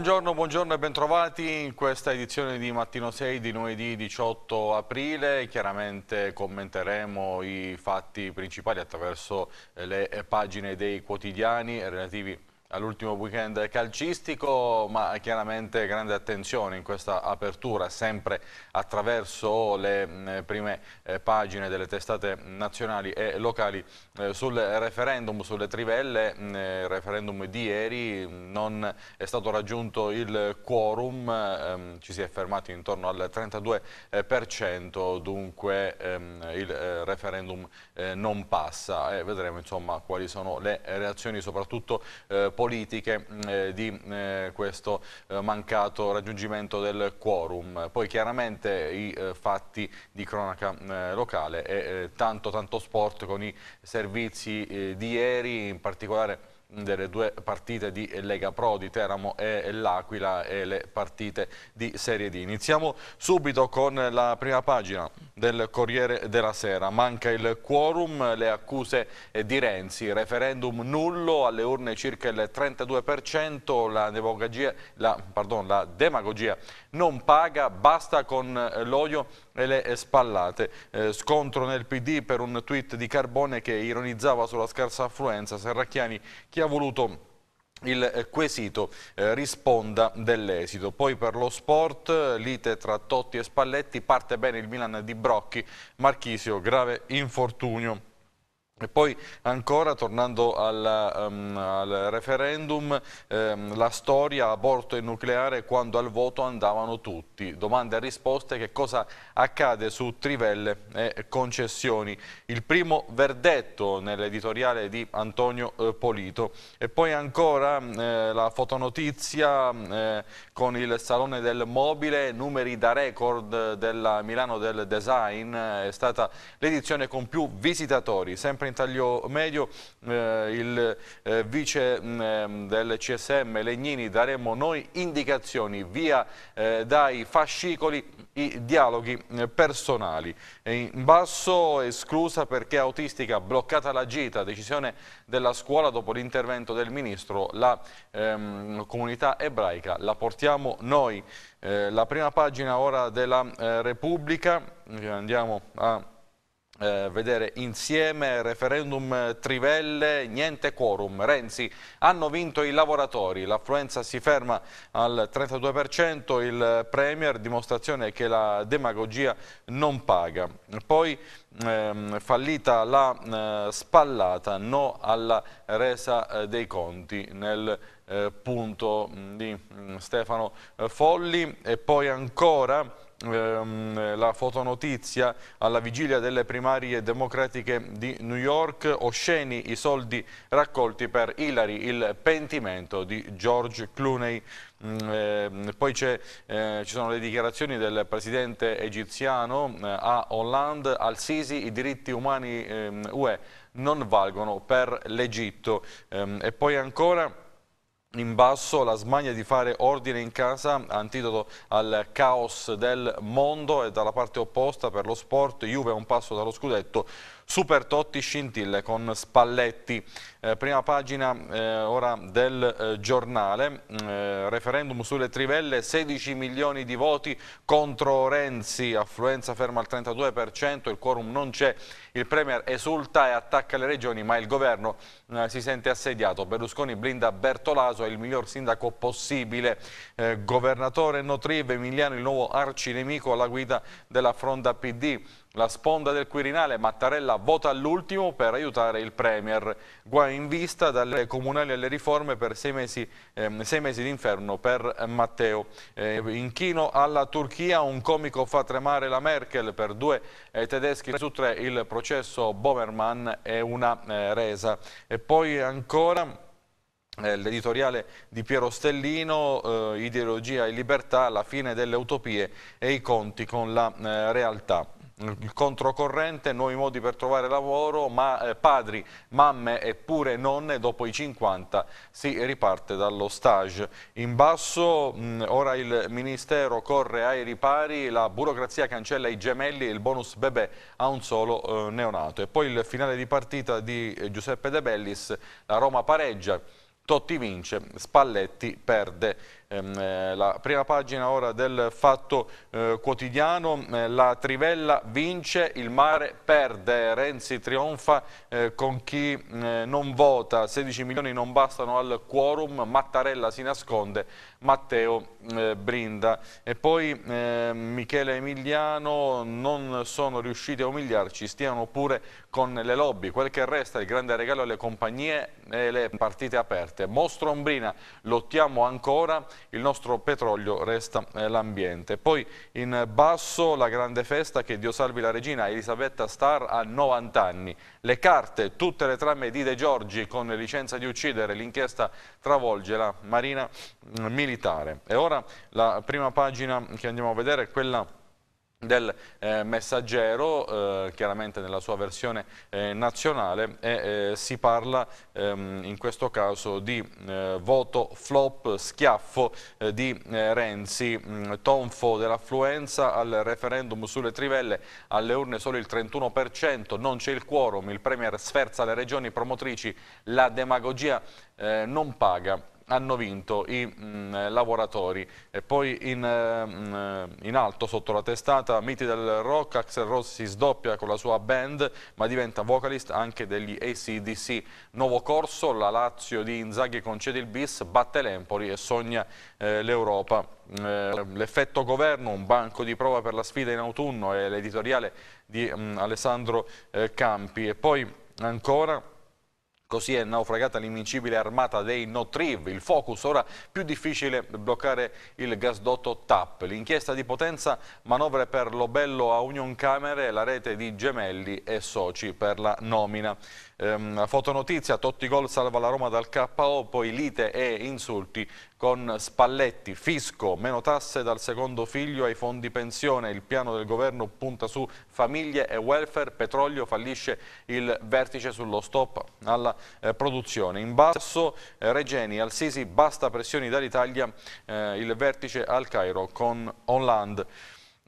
Buongiorno, buongiorno e bentrovati in questa edizione di Mattino 6 di lunedì 18 aprile. Chiaramente commenteremo i fatti principali attraverso le pagine dei quotidiani relativi all'ultimo weekend calcistico, ma chiaramente grande attenzione in questa apertura, sempre attraverso le eh, prime eh, pagine delle testate nazionali e locali eh, sul referendum, sulle trivelle, mm, il referendum di ieri mm, non è stato raggiunto il quorum, ehm, ci si è fermati intorno al 32%, dunque ehm, il referendum non passa e vedremo insomma quali sono le reazioni soprattutto politiche mm, eh, di mm, eh, questo eh, mancato raggiungimento del quorum. Poi chiaramente i eh, fatti di cronaca mm, eh, locale e tanto tanto sport con i servizi di ieri, in particolare delle due partite di Lega Pro di Teramo e L'Aquila e le partite di Serie D. Iniziamo subito con la prima pagina del Corriere della Sera. Manca il quorum, le accuse di Renzi, referendum nullo, alle urne circa il 32%, la demagogia, la, pardon, la demagogia non paga, basta con l'odio e le spallate. Eh, scontro nel PD per un tweet di Carbone che ironizzava sulla scarsa affluenza. Serracchiani, chi ha voluto il quesito eh, risponda dell'esito. Poi per lo sport, lite tra Totti e Spalletti, parte bene il Milan di Brocchi, Marchisio, grave infortunio e poi ancora, tornando al, um, al referendum, ehm, la storia aborto e nucleare quando al voto andavano tutti. Domande e risposte, che cosa accade su trivelle e concessioni. Il primo verdetto nell'editoriale di Antonio eh, Polito. E poi ancora eh, la fotonotizia eh, con il Salone del Mobile, numeri da record della Milano del Design. È stata l'edizione con più visitatori, sempre in in taglio medio eh, il eh, vice mh, mm, ehm, del CSM Legnini daremo noi indicazioni via eh, dai fascicoli i dialoghi eh, personali. In basso esclusa perché autistica, bloccata la gita, decisione della scuola dopo l'intervento del ministro, la ehm, comunità ebraica la portiamo noi. Eh, la prima pagina ora della eh, Repubblica, andiamo a eh, vedere insieme referendum eh, Trivelle, niente quorum. Renzi, hanno vinto i lavoratori, l'affluenza si ferma al 32%, il Premier, dimostrazione che la demagogia non paga. Poi ehm, fallita la eh, spallata, no alla resa eh, dei conti nel eh, punto di mm, Stefano eh, Folli e poi ancora ehm, la fotonotizia alla vigilia delle primarie democratiche di New York, osceni i soldi raccolti per Hillary, il pentimento di George Clooney. Eh, poi eh, ci sono le dichiarazioni del presidente egiziano eh, a Hollande, al Sisi, i diritti umani ehm, UE non valgono per l'Egitto. Ehm, e poi ancora in basso la smania di fare ordine in casa, antidoto al caos del mondo e dalla parte opposta per lo sport, Juve a un passo dallo scudetto, Super Totti scintille con Spalletti. Eh, prima pagina eh, ora del eh, giornale, mm, eh, referendum sulle trivelle, 16 milioni di voti contro Renzi, affluenza ferma al 32%, il quorum non c'è, il Premier esulta e attacca le regioni ma il governo eh, si sente assediato. Berlusconi blinda Bertolaso, è il miglior sindaco possibile. Eh, governatore Notrive, Emiliano il nuovo arcinemico alla guida della fronda PD. La sponda del Quirinale, Mattarella vota all'ultimo per aiutare il Premier. Guai in vista dalle comunali alle riforme per sei mesi, ehm, mesi d'inferno per Matteo. Eh, inchino alla Turchia, un comico fa tremare la Merkel per due eh, tedeschi su tre. Il processo Bomerman è una eh, resa. E poi ancora... Eh, l'editoriale di Piero Stellino, eh, Ideologia e libertà, la fine delle utopie e i conti con la eh, realtà il controcorrente, nuovi modi per trovare lavoro, ma eh, padri, mamme e pure nonne dopo i 50 si riparte dallo stage. In basso mh, ora il Ministero corre ai ripari, la burocrazia cancella i gemelli e il bonus bebè a un solo eh, neonato. E poi il finale di partita di eh, Giuseppe De Bellis, la Roma pareggia, Totti vince, Spalletti perde ehm, eh, la prima pagina ora del Fatto eh, Quotidiano, eh, la Trivella vince, il mare perde, Renzi trionfa eh, con chi mm, eh, non vota, 16 milioni non bastano al quorum, Mattarella si nasconde, Matteo eh, Brinda. E poi ehm, Michele Emiliano, non sono riusciti a umiliarci, stiano pure con le lobby, quel che resta è il grande regalo alle compagnie e le partite aperte. Mostro Ombrina, lottiamo ancora il nostro petrolio resta eh, l'ambiente. Poi in basso la grande festa che Dio salvi la regina Elisabetta Star ha 90 anni. Le carte, tutte le trame di De Giorgi con licenza di uccidere, l'inchiesta travolge la Marina mm, Militare. E ora la prima pagina che andiamo a vedere è quella del eh, messaggero, eh, chiaramente nella sua versione eh, nazionale, e eh, si parla ehm, in questo caso di eh, voto flop, schiaffo eh, di Renzi, mh, mm, tonfo dell'affluenza al referendum sulle trivelle, alle urne solo il 31%, non c'è il quorum, il Premier sferza le regioni promotrici, la demagogia non paga hanno vinto i mh, mm, lavoratori. E poi in, mh, eh, mm, in, alto sotto la testata Miti del Rock, Axel si sdoppia con la sua band ma diventa vocalist anche degli ACDC. Nuovo corso, la Lazio di Inzaghi concede il bis, batte l'Empoli e sogna eh, l'Europa. Eh, L'effetto governo, un banco di prova per la sfida in autunno è l'editoriale di mh, mm, Alessandro eh, Campi. E poi ancora... Così è naufragata l'invincibile armata dei Notriv, il focus ora più difficile bloccare il gasdotto TAP. L'inchiesta di potenza manovre per Lobello a Union Camere, la rete di Gemelli e soci per la nomina. Ehm, fotonotizia, Totti gol salva la Roma dal KO, poi lite e insulti con Spalletti, fisco, meno tasse dal secondo figlio ai fondi pensione, il piano del governo punta su famiglie e welfare, petrolio fallisce il vertice sullo stop alla eh, produzione. In basso eh, Regeni, Al-Sisi, basta pressioni dall'Italia, eh, il vertice al Cairo con Hollande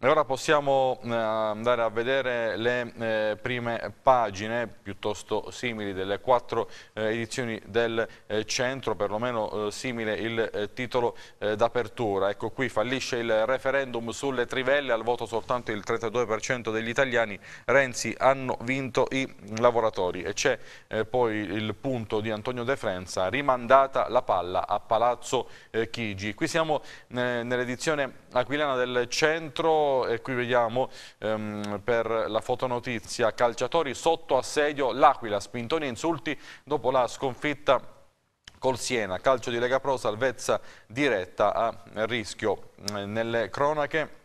ora possiamo eh, andare a vedere le eh, prime pagine piuttosto simili delle quattro eh, edizioni del centro, perlomeno simile il titolo d'apertura. Ecco qui fallisce il referendum sulle trivelle, al voto soltanto il 32% degli italiani, Renzi hanno vinto i lavoratori. E c'è poi il punto di Antonio De Frenza, rimandata la palla a Palazzo Chigi. Qui siamo nell'edizione aquilana del centro e qui vediamo ehm, per la fotonotizia calciatori sotto assedio l'Aquila, Spintoni e Insulti dopo la sconfitta col Siena, calcio di Lega Pro, salvezza diretta a rischio. Mm, nelle cronache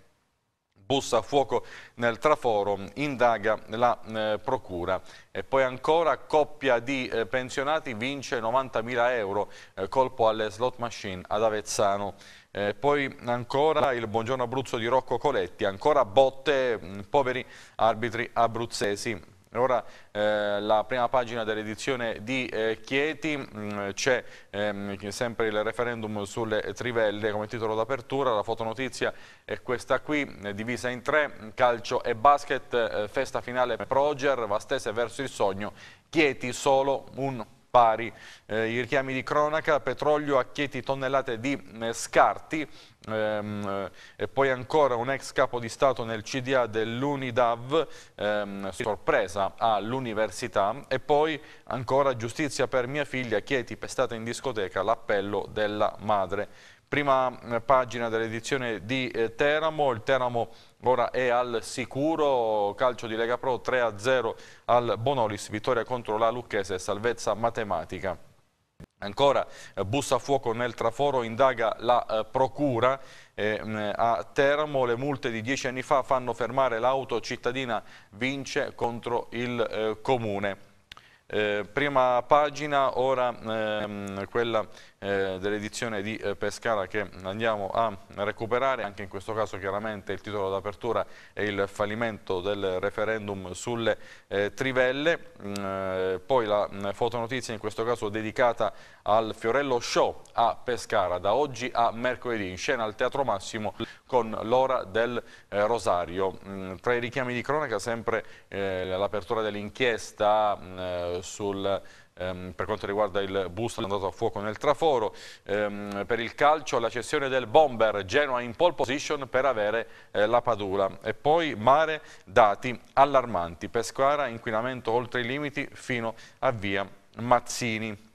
bussa a fuoco nel traforo, indaga la eh, procura. E poi ancora coppia di eh, pensionati vince 90.000 euro, eh, colpo alle slot machine ad Avezzano. Eh, poi ancora il buongiorno Abruzzo di Rocco Coletti, ancora botte, mh, mm, poveri arbitri abruzzesi. Ora eh, la prima pagina dell'edizione di eh, Chieti, mm, c'è ehm, sempre il referendum sulle trivelle come titolo d'apertura, la fotonotizia è questa qui, eh, divisa in tre, calcio e basket, eh, festa finale per Proger, Vastese verso il sogno, Chieti solo un spari, eh, i richiami di cronaca, petrolio a chieti tonnellate di eh, scarti, ehm, eh, e poi ancora un ex capo di Stato nel CDA dell'Unidav, ehm, sorpresa all'università, e poi ancora giustizia per mia figlia, chieti pestata in discoteca, l'appello della madre. Prima eh, pagina dell'edizione di eh, Teramo, il Teramo ora è al sicuro, calcio di Lega Pro 3-0 al Bonolis, vittoria contro la Lucchese, salvezza matematica. Ancora eh, bussa a fuoco nel traforo, indaga la eh, procura eh, a Teramo, le multe di dieci anni fa fanno fermare l'auto cittadina vince contro il eh, comune. Eh, prima pagina, ora ehm, quella eh, dell'edizione di eh, Pescara che andiamo a recuperare. Anche in questo caso chiaramente il titolo d'apertura è il fallimento del referendum sulle eh, trivelle. Mm, eh, poi la mh, mm, fotonotizia in questo caso dedicata al Fiorello Show a Pescara da oggi a mercoledì in scena al Teatro Massimo con l'ora del Rosario. Mh, mm, tra i richiami di cronaca sempre l'apertura dell'inchiesta sul ehm, per quanto riguarda il bus andato a fuoco nel traforo, ehm, per il calcio la cessione del bomber Genoa in pole position per avere eh, la Padula e poi mare dati allarmanti, Pescara inquinamento oltre i limiti fino a via Mazzini.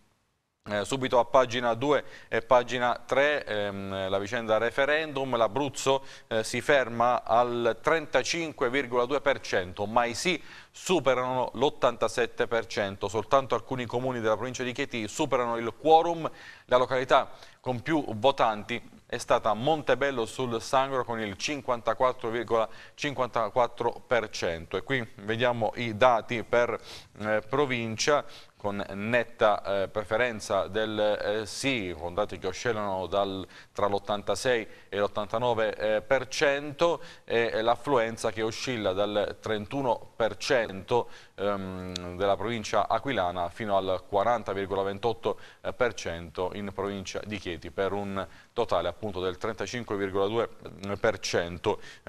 Eh, subito a pagina 2 e pagina 3 ehm, la vicenda referendum, l'Abruzzo eh, si ferma al 35,2%, ma i sì superano l'87%, soltanto alcuni comuni della provincia di Chieti superano il quorum, la località con più votanti è stata Montebello sul Sangro con il 54,54% ,54 e qui vediamo i dati per eh, provincia con netta eh, preferenza del eh, sì, con dati che oscillano dal, tra l'86 e l'89% eh, e l'affluenza che oscilla dal 31% ehm, della provincia aquilana fino al 40,28% eh, in provincia di Chieti per un totale appunto del 35,2%. Mm,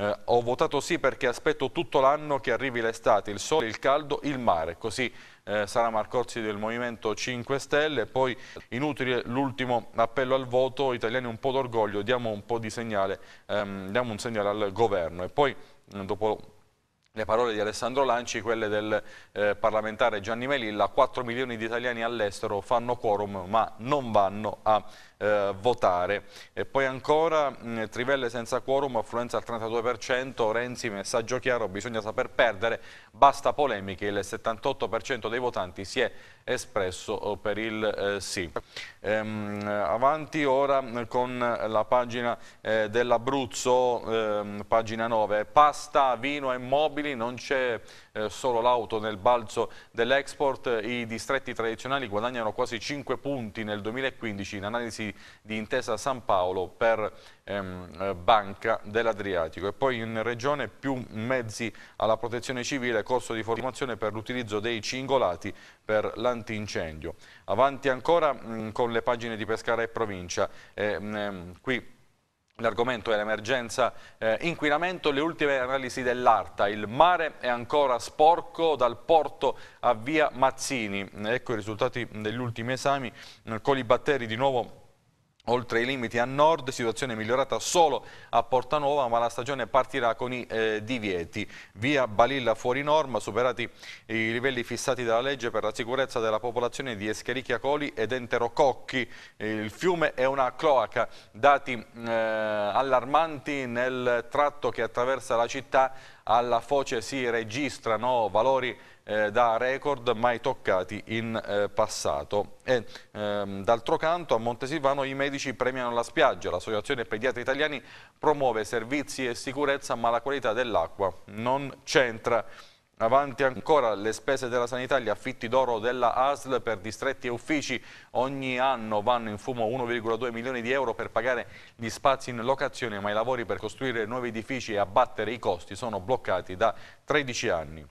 eh, ho votato sì perché aspetto tutto l'anno che arrivi l'estate, il sole, il caldo, il mare, così eh, Sara Marcozzi del Movimento 5 Stelle. Poi inutile l'ultimo appello al voto, italiani un po' d'orgoglio, diamo un po' di segnale, ehm, diamo un segnale al governo. E poi mm, dopo le parole di Alessandro Lanci, quelle del eh, parlamentare Gianni Melilla, 4 milioni di italiani all'estero fanno quorum ma non vanno a eh, votare. E poi ancora mh, mm, Trivelle senza quorum, affluenza al 32%, Renzi messaggio chiaro, bisogna saper perdere, basta polemiche, il 78% dei votanti si è espresso eh, per il eh, sì. Ehm, avanti ora mm, con la pagina eh, dell'Abruzzo, ehm, pagina 9, pasta, vino e mobili, non c'è eh, solo l'auto nel balzo dell'export, i distretti tradizionali guadagnano quasi 5 punti nel 2015 in analisi analisi di intesa San Paolo per ehm, eh, Banca dell'Adriatico e poi in regione più mezzi alla protezione civile, corso di formazione per l'utilizzo dei cingolati per l'antincendio. Avanti ancora mh, mm, con le pagine di Pescara e provincia, mm, eh, mh, qui L'argomento è l'emergenza eh, inquinamento, le ultime analisi dell'ARTA, il mare è ancora sporco dal porto a via Mazzini, ecco i risultati degli ultimi esami, con i batteri di nuovo Oltre i limiti a nord, situazione migliorata solo a Porta Nuova, ma la stagione partirà con i eh, divieti. Via Balilla fuori norma, superati i livelli fissati dalla legge per la sicurezza della popolazione di Escherichia Coli ed Enterococchi. Il fiume è una cloaca, dati eh, allarmanti nel tratto che attraversa la città alla foce si registrano valori eh, da record mai toccati in eh, passato. ehm, d'altro canto a Montesilvano i medici premiano la spiaggia, l'Associazione Pediatri Italiani promuove servizi e sicurezza ma la qualità dell'acqua non c'entra. Avanti ancora le spese della sanità, gli affitti d'oro della ASL per distretti e uffici. Ogni anno vanno in fumo 1,2 milioni di euro per pagare gli spazi in locazione, ma i lavori per costruire nuovi edifici e abbattere i costi sono bloccati da 13 anni.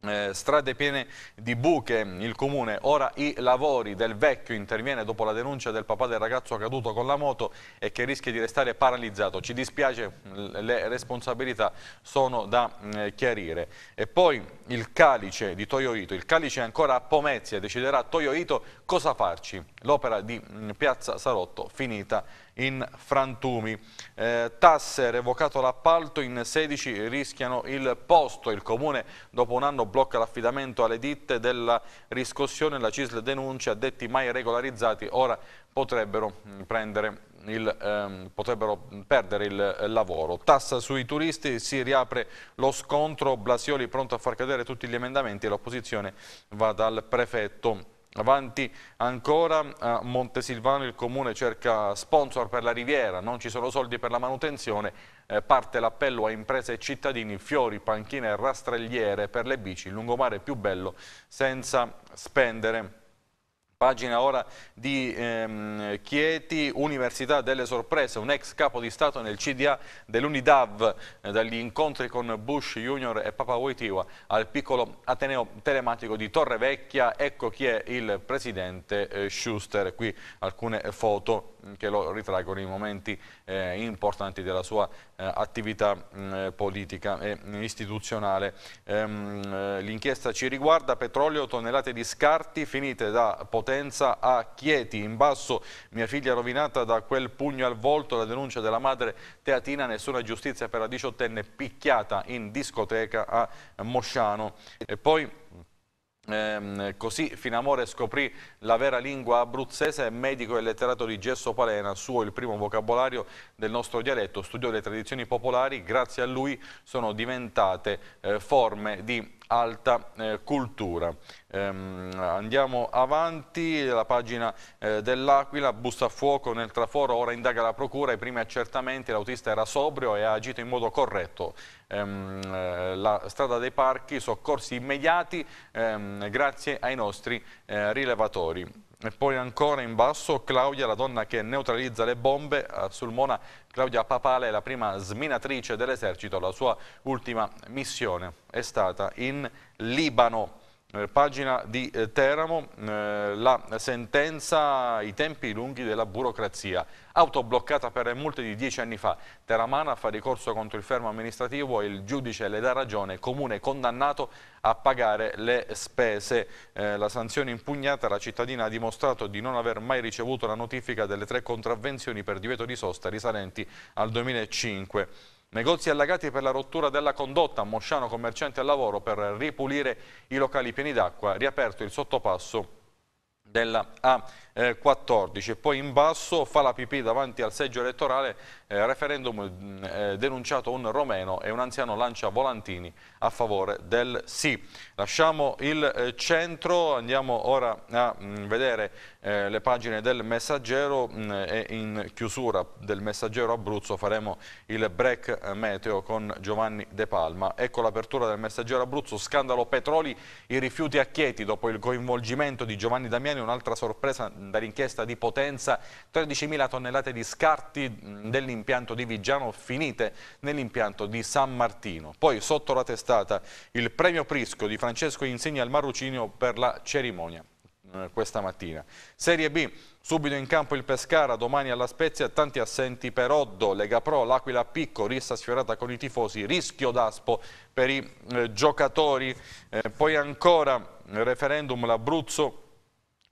Eh, strade piene di buche, il comune ora i lavori del vecchio interviene dopo la denuncia del papà del ragazzo caduto con la moto e che rischia di restare paralizzato. Ci dispiace, le responsabilità sono da eh, chiarire. E poi il calice di Toyoito, il calice è ancora a Pomezia, deciderà Toyoito cosa farci. L'opera di mh, mm, Piazza Sarotto finita in frantumi. Eh, tasse, revocato l'appalto, in 16 rischiano il posto. Il Comune dopo un anno blocca l'affidamento alle ditte della riscossione, la CISL denuncia, detti mai regolarizzati ora potrebbero, il, ehm, potrebbero perdere il eh, lavoro. Tassa sui turisti, si riapre lo scontro, Blasioli pronto a far cadere tutti gli emendamenti e l'opposizione va dal prefetto Avanti ancora a Montesilvano il comune cerca sponsor per la riviera, non ci sono soldi per la manutenzione, eh, parte l'appello a imprese e cittadini, fiori, panchine e rastrelliere per le bici, il lungomare più bello senza spendere. Pagina ora di ehm, Chieti, Università delle Sorprese, un ex capo di Stato nel CDA dell'Unidav, eh, dagli incontri con Bush Junior e Papa Wojtyła al piccolo Ateneo telematico di Torre Vecchia, ecco chi è il presidente eh, Schuster, qui alcune foto Mm, che lo ritraggono in momenti eh, importanti della sua eh, attività mh, mm, eh, politica e istituzionale. Ehm, eh, L'inchiesta ci riguarda petrolio, tonnellate di scarti finite da Potenza a Chieti. In basso mia figlia rovinata da quel pugno al volto, la denuncia della madre teatina, nessuna giustizia per la diciottenne picchiata in discoteca a Mosciano. E poi eh, così Finamore scoprì la vera lingua abruzzese, medico e letterato di Gesso Palena, suo il primo vocabolario del nostro dialetto, studiò le tradizioni popolari, grazie a lui sono diventate eh, forme di alta eh, cultura. Ehm, andiamo avanti, la pagina eh, dell'Aquila, busta a fuoco nel traforo, ora indaga la procura, i primi accertamenti, l'autista era sobrio e ha agito in modo corretto. Ehm, eh, la strada dei parchi, soccorsi immediati ehm, grazie ai nostri eh, rilevatori. E poi ancora in basso Claudia, la donna che neutralizza le bombe eh, sul Mona. Claudia Papale è la prima sminatrice dell'esercito. La sua ultima missione è stata in Libano. Eh, pagina di eh, Teramo, eh, la sentenza, i tempi lunghi della burocrazia. Auto bloccata per multe di dieci anni fa. Teramana fa ricorso contro il fermo amministrativo e il giudice le dà ragione. Comune condannato a pagare le spese. la sanzione impugnata, la cittadina ha dimostrato di non aver mai ricevuto la notifica delle tre contravvenzioni per divieto di sosta risalenti al 2005. Negozi allagati per la rottura della condotta, Mosciano commerciante al lavoro per ripulire i locali pieni d'acqua, riaperto il sottopasso della A eh, 14 e poi in basso fa la pipì davanti al seggio elettorale eh, referendum mm, eh, denunciato un romeno e un anziano lancia volantini a favore del sì. Lasciamo il eh, centro, andiamo ora a mh, mm, vedere eh, le pagine del messaggero mh, mm, e in chiusura del messaggero Abruzzo faremo il break eh, meteo con Giovanni De Palma. Ecco l'apertura del messaggero Abruzzo, scandalo petroli, i rifiuti a Chieti dopo il coinvolgimento di Giovanni Damiani, un'altra sorpresa dall'inchiesta di Potenza 13.000 tonnellate di scarti mm, dell'impianto di Vigiano finite nell'impianto di San Martino. Poi sotto la testata il premio Prisco di Francesco Insegna al Marrucinio per la cerimonia eh, questa mattina. Serie B, subito in campo il Pescara, domani alla Spezia, tanti assenti per Oddo, Lega Pro, L'Aquila Picco, rissa sfiorata con i tifosi, rischio d'aspo per i eh, giocatori. Eh, poi ancora, eh, referendum l'Abruzzo,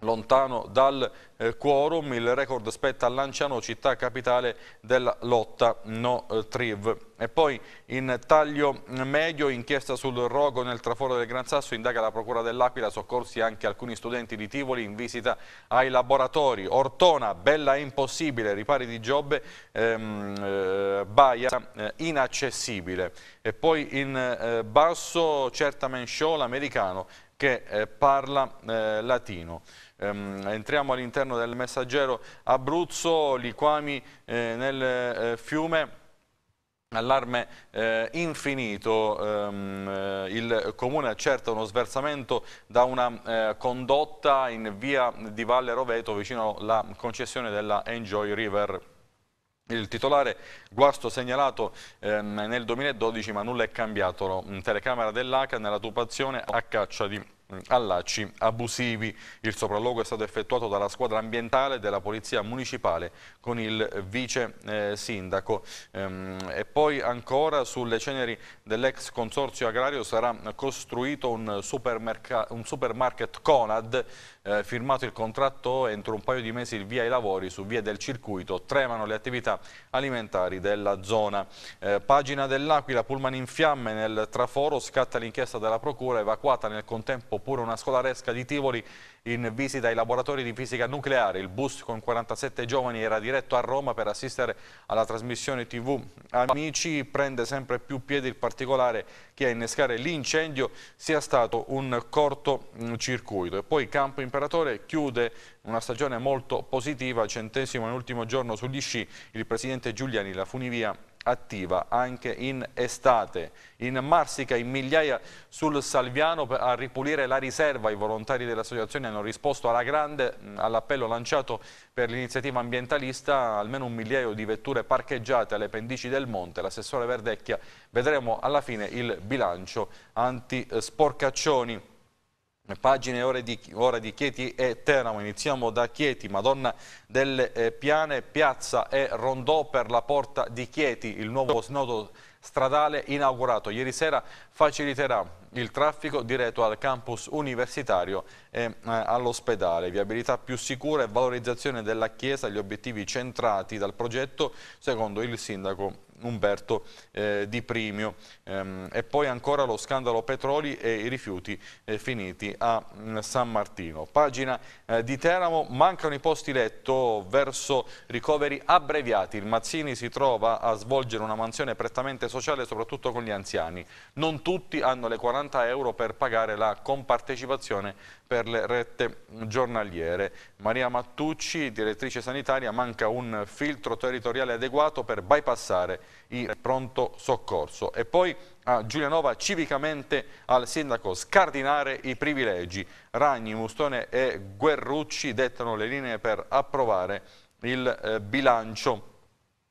lontano dal eh, quorum, il record spetta a Lanciano, città capitale della lotta no eh, triv. E poi in taglio mm, medio, inchiesta sul rogo nel traforo del Gran Sasso, indaga la procura dell'Aquila, soccorsi anche alcuni studenti di Tivoli in visita ai laboratori. Ortona, bella e impossibile, ripari di Giobbe, ehm, eh, Baia, eh, inaccessibile. E poi in eh, basso, certa Show, l'americano che eh, parla latino. Ehm, entriamo all'interno del messaggero Abruzzo, liquami eh, nel eh, fiume allarme eh, infinito, ehm, eh, il Comune accerta uno sversamento da una eh, condotta in via di Valle Roveto vicino alla concessione della Enjoy River. Il titolare guasto segnalato ehm, nel 2012 ma nulla è cambiato, telecamera dell'ACA nella tubazione a caccia di allacci abusivi. Il sopralluogo è stato effettuato dalla squadra ambientale della Polizia Municipale con il vice eh, sindaco. Ehm, e poi ancora sulle ceneri dell'ex consorzio agrario sarà costruito un, un supermarket Conad eh, firmato il contratto, entro un paio di mesi il via ai lavori su via del circuito, tremano le attività alimentari della zona. Eh, pagina dell'Aquila, pullman in fiamme nel traforo, scatta l'inchiesta della procura, evacuata nel contempo pure una scolaresca di Tivoli in visita ai laboratori di fisica nucleare. Il bus con 47 giovani era diretto a Roma per assistere alla trasmissione TV Amici. Prende sempre più piede il particolare che a innescare l'incendio sia stato un corto circuito. E poi campo in l'imperatore chiude una stagione molto positiva, centesimo e ultimo giorno sugli sci, il presidente Giuliani la funivia attiva anche in estate. In Marsica in migliaia sul Salviano a ripulire la riserva. I volontari dell'associazione hanno risposto alla grande all'appello lanciato per l'iniziativa ambientalista. Almeno un migliaio di vetture parcheggiate alle pendici del monte. L'assessore Verdecchia vedremo alla fine il bilancio anti sporcaccioni. Pagine ore di, ora di, Chieti e Teramo, iniziamo da Chieti, Madonna delle eh, Piane, piazza e rondò per la porta di Chieti, il nuovo snodo stradale inaugurato ieri sera faciliterà il traffico diretto al campus universitario e eh, all'ospedale. Viabilità più sicura e valorizzazione della chiesa, gli obiettivi centrati dal progetto secondo il sindaco Umberto eh, Di Primio. Ehm, e poi ancora lo scandalo petroli e i rifiuti eh, finiti a mh, mm, San Martino. Pagina eh, di Teramo, mancano i posti letto verso ricoveri abbreviati. Il Mazzini si trova a svolgere una mansione prettamente sociale soprattutto con gli anziani. Non tutti hanno le 40 euro per pagare la compartecipazione per le rette giornaliere. Maria Mattucci, direttrice sanitaria, manca un filtro territoriale adeguato per bypassare il pronto soccorso. E poi a Giulianova civicamente al sindaco scardinare i privilegi. Ragni, Mustone e Guerrucci dettano le linee per approvare il eh, bilancio.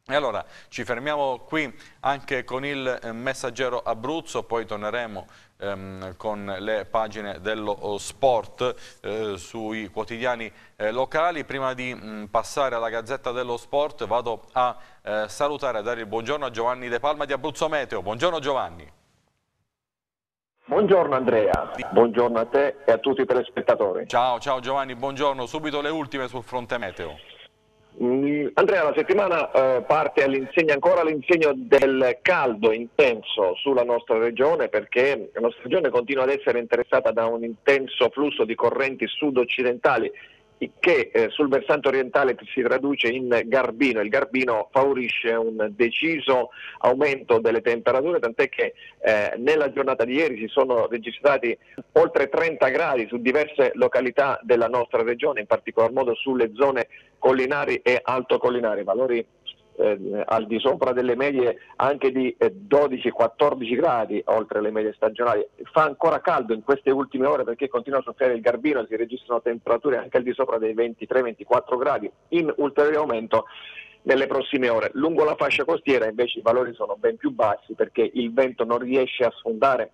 E allora ci fermiamo qui anche con il eh, messaggero Abruzzo, poi torneremo ehm, con le pagine dello sport eh, sui quotidiani eh, locali. Prima di mh, mm, passare alla Gazzetta dello Sport vado a eh, salutare e dare il buongiorno a Giovanni De Palma di Abruzzo Meteo. Buongiorno Giovanni. Buongiorno Andrea, buongiorno a te e a tutti i telespettatori. Ciao, ciao Giovanni, buongiorno. Subito le ultime sul fronte meteo. Mm, Andrea, la settimana eh, parte all'insegna, ancora all'insegno del caldo intenso sulla nostra regione perché la nostra regione continua ad essere interessata da un intenso flusso di correnti sud-occidentali che eh, sul versante orientale si traduce in garbino. Il garbino favorisce un deciso aumento delle temperature, tant'è che eh, nella giornata di ieri si sono registrati oltre 30 gradi su diverse località della nostra regione, in particolar modo sulle zone collinari e altocollinari, valori eh, al di sopra delle medie anche di eh, 12-14 gradi oltre le medie stagionali. Fa ancora caldo in queste ultime ore perché continua a soffiare il garbino, si registrano temperature anche al di sopra dei 23-24 gradi in ulteriore aumento nelle prossime ore. Lungo la fascia costiera invece i valori sono ben più bassi perché il vento non riesce a sfondare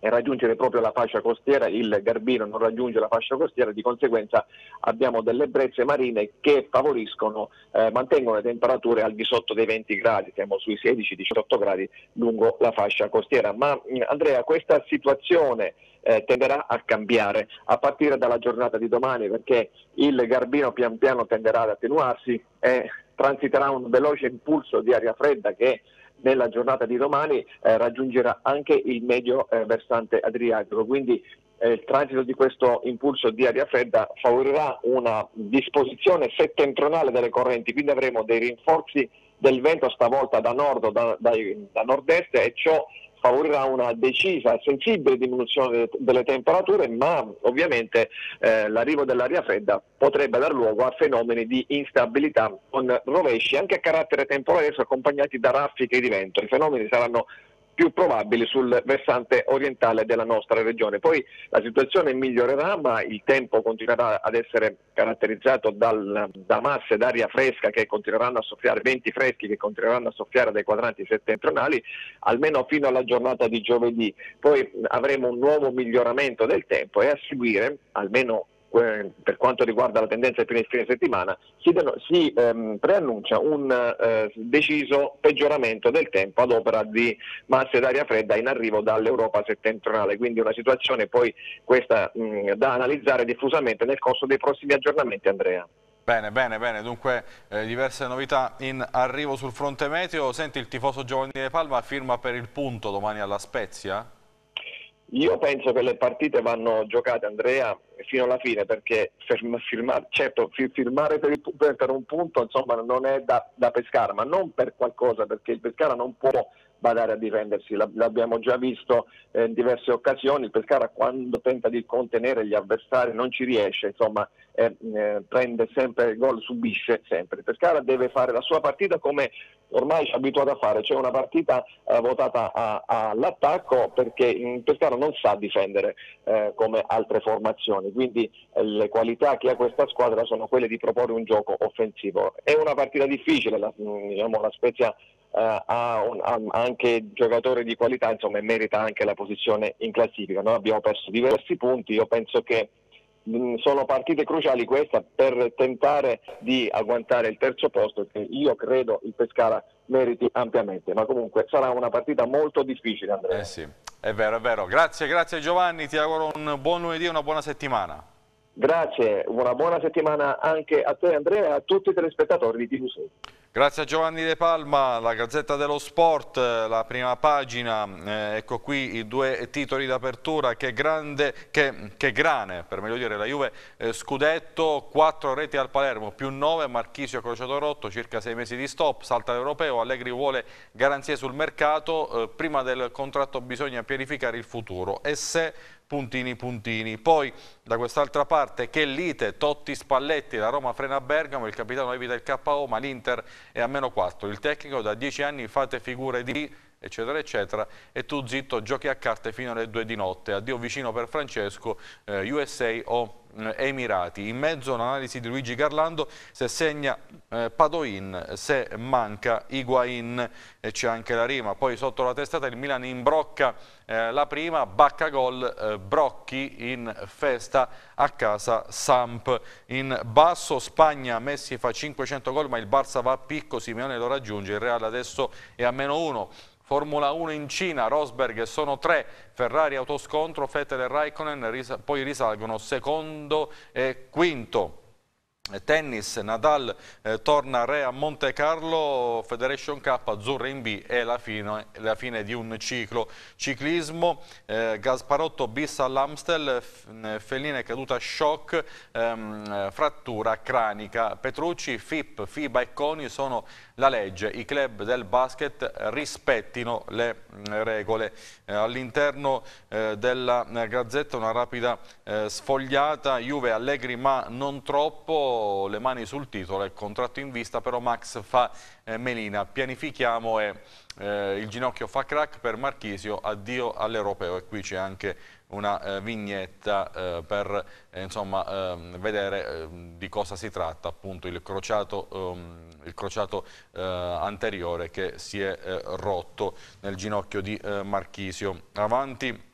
e raggiungere proprio la fascia costiera, il Garbino non raggiunge la fascia costiera, di conseguenza abbiamo delle brezze marine che favoriscono, eh, mantengono le temperature al di sotto dei 20 gradi, siamo sui 16-18 gradi lungo la fascia costiera. Ma mm, Andrea, questa situazione eh, tenderà a cambiare a partire dalla giornata di domani perché il Garbino pian piano tenderà ad attenuarsi e transiterà un veloce impulso di aria fredda che nella giornata di domani eh, raggiungerà anche il medio eh, versante adriatico, quindi eh, il transito di questo impulso di aria fredda favorirà una disposizione settentrionale delle correnti, quindi avremo dei rinforzi del vento stavolta da nord o da, da, da nord-est e ciò favorirà una decisa e sensibile diminuzione delle temperature, ma ovviamente eh, l'arrivo dell'aria fredda potrebbe dar luogo a fenomeni di instabilità con rovesci anche a carattere temporale accompagnati da raffiche di vento. I fenomeni saranno più probabili sul versante orientale della nostra regione. Poi la situazione migliorerà, ma il tempo continuerà ad essere caratterizzato dal, da masse d'aria fresca che continueranno a soffiare, venti freschi che continueranno a soffiare dai quadranti settentrionali, almeno fino alla giornata di giovedì. Poi avremo un nuovo miglioramento del tempo e a seguire, almeno per quanto riguarda la tendenza del fine settimana, si, si ehm, preannuncia un eh, deciso peggioramento del tempo ad opera di masse d'aria fredda in arrivo dall'Europa settentrionale, quindi una situazione poi questa mh, da analizzare diffusamente nel corso dei prossimi aggiornamenti Andrea. Bene, bene, bene, dunque eh, diverse novità in arrivo sul fronte meteo, senti il tifoso Giovanni De Palma firma per il punto domani alla Spezia? Io penso che le partite vanno giocate, Andrea, fino alla fine, perché firmare, certo, firmare per, il, per un punto insomma, non è da, da, pescare, ma non per qualcosa, perché il Pescara non può badare a difendersi, l'abbiamo già visto eh, in diverse occasioni, il Pescara quando tenta di contenere gli avversari non ci riesce, insomma, eh, eh prende sempre il gol, subisce sempre. Il Pescara deve fare la sua partita come ormai ci è abituato a fare, c'è cioè una partita eh, votata a, a, all'attacco perché il Pescara non sa difendere eh, come altre formazioni, quindi eh, le qualità che ha questa squadra sono quelle di proporre un gioco offensivo. È una partita difficile, la, mm, diciamo, la Spezia Uh, ha, un, ha, anche giocatori di qualità, insomma, merita anche la posizione in classifica. Noi abbiamo perso diversi punti, io penso che Mm, sono partite cruciali questa per tentare di agguantare il terzo posto che io credo il Pescara meriti ampiamente, ma comunque sarà una partita molto difficile Andrea. Eh sì, è vero, è vero. Grazie, grazie Giovanni, ti auguro un buon lunedì e una buona settimana. Grazie, una buona settimana anche a te Andrea e a tutti i telespettatori di TV6. Grazie a Giovanni De Palma, la Gazzetta dello Sport, la prima pagina, eh, ecco qui i due titoli d'apertura, che, che, che, grane, per meglio dire, la Juve eh, scudetto, quattro reti al Palermo, più nove, Marchisio crociato rotto, circa sei mesi di stop, salta l'Europeo, Allegri vuole garanzie sul mercato, eh, prima del contratto bisogna pianificare il futuro e se puntini puntini. Poi da quest'altra parte che lite, Totti Spalletti, la Roma frena a Bergamo, il capitano evita il KO ma l'Inter è a meno 4. Il tecnico da 10 anni fate figure di eccetera eccetera e tu zitto giochi a carte fino alle due di notte addio vicino per Francesco eh, USA o eh, Emirati in mezzo un'analisi di Luigi Garlando se segna eh, Padoin se manca Higuain e c'è anche la rima poi sotto la testata il Milan imbrocca eh, la prima bacca gol eh, Brocchi in festa a casa Samp in basso Spagna Messi fa 500 gol ma il Barça va a picco Simeone lo raggiunge il Real adesso è a meno 1 Formula 1 in Cina, Rosberg sono tre, Ferrari autoscontro, Vettel e Raikkonen ris poi risalgono secondo e quinto. Tennis, Nadal eh, torna re a Monte Carlo, Federation Cup, azzurra in B e la fine, la fine di un ciclo. Ciclismo, eh, Gasparotto bis all'Amstel, eh, Fellina è caduta shock, ehm, eh, frattura cranica. Petrucci, FIP, FIBA e CONI sono la legge, i club del basket rispettino le mm, regole. Eh, All'interno eh, della Gazzetta una rapida sfogliata, Juve Allegri ma non troppo, le mani sul titolo e contratto in vista, però Max fa eh, melina, pianifichiamo e eh, il ginocchio fa crack per Marchisio, addio all'Europeo e qui c'è anche una eh, vignetta eh, per eh, insomma, ehm, vedere ehm, di cosa si tratta appunto il crociato, um, il crociato eh, anteriore che si è rotto nel ginocchio di Marchisio. Avanti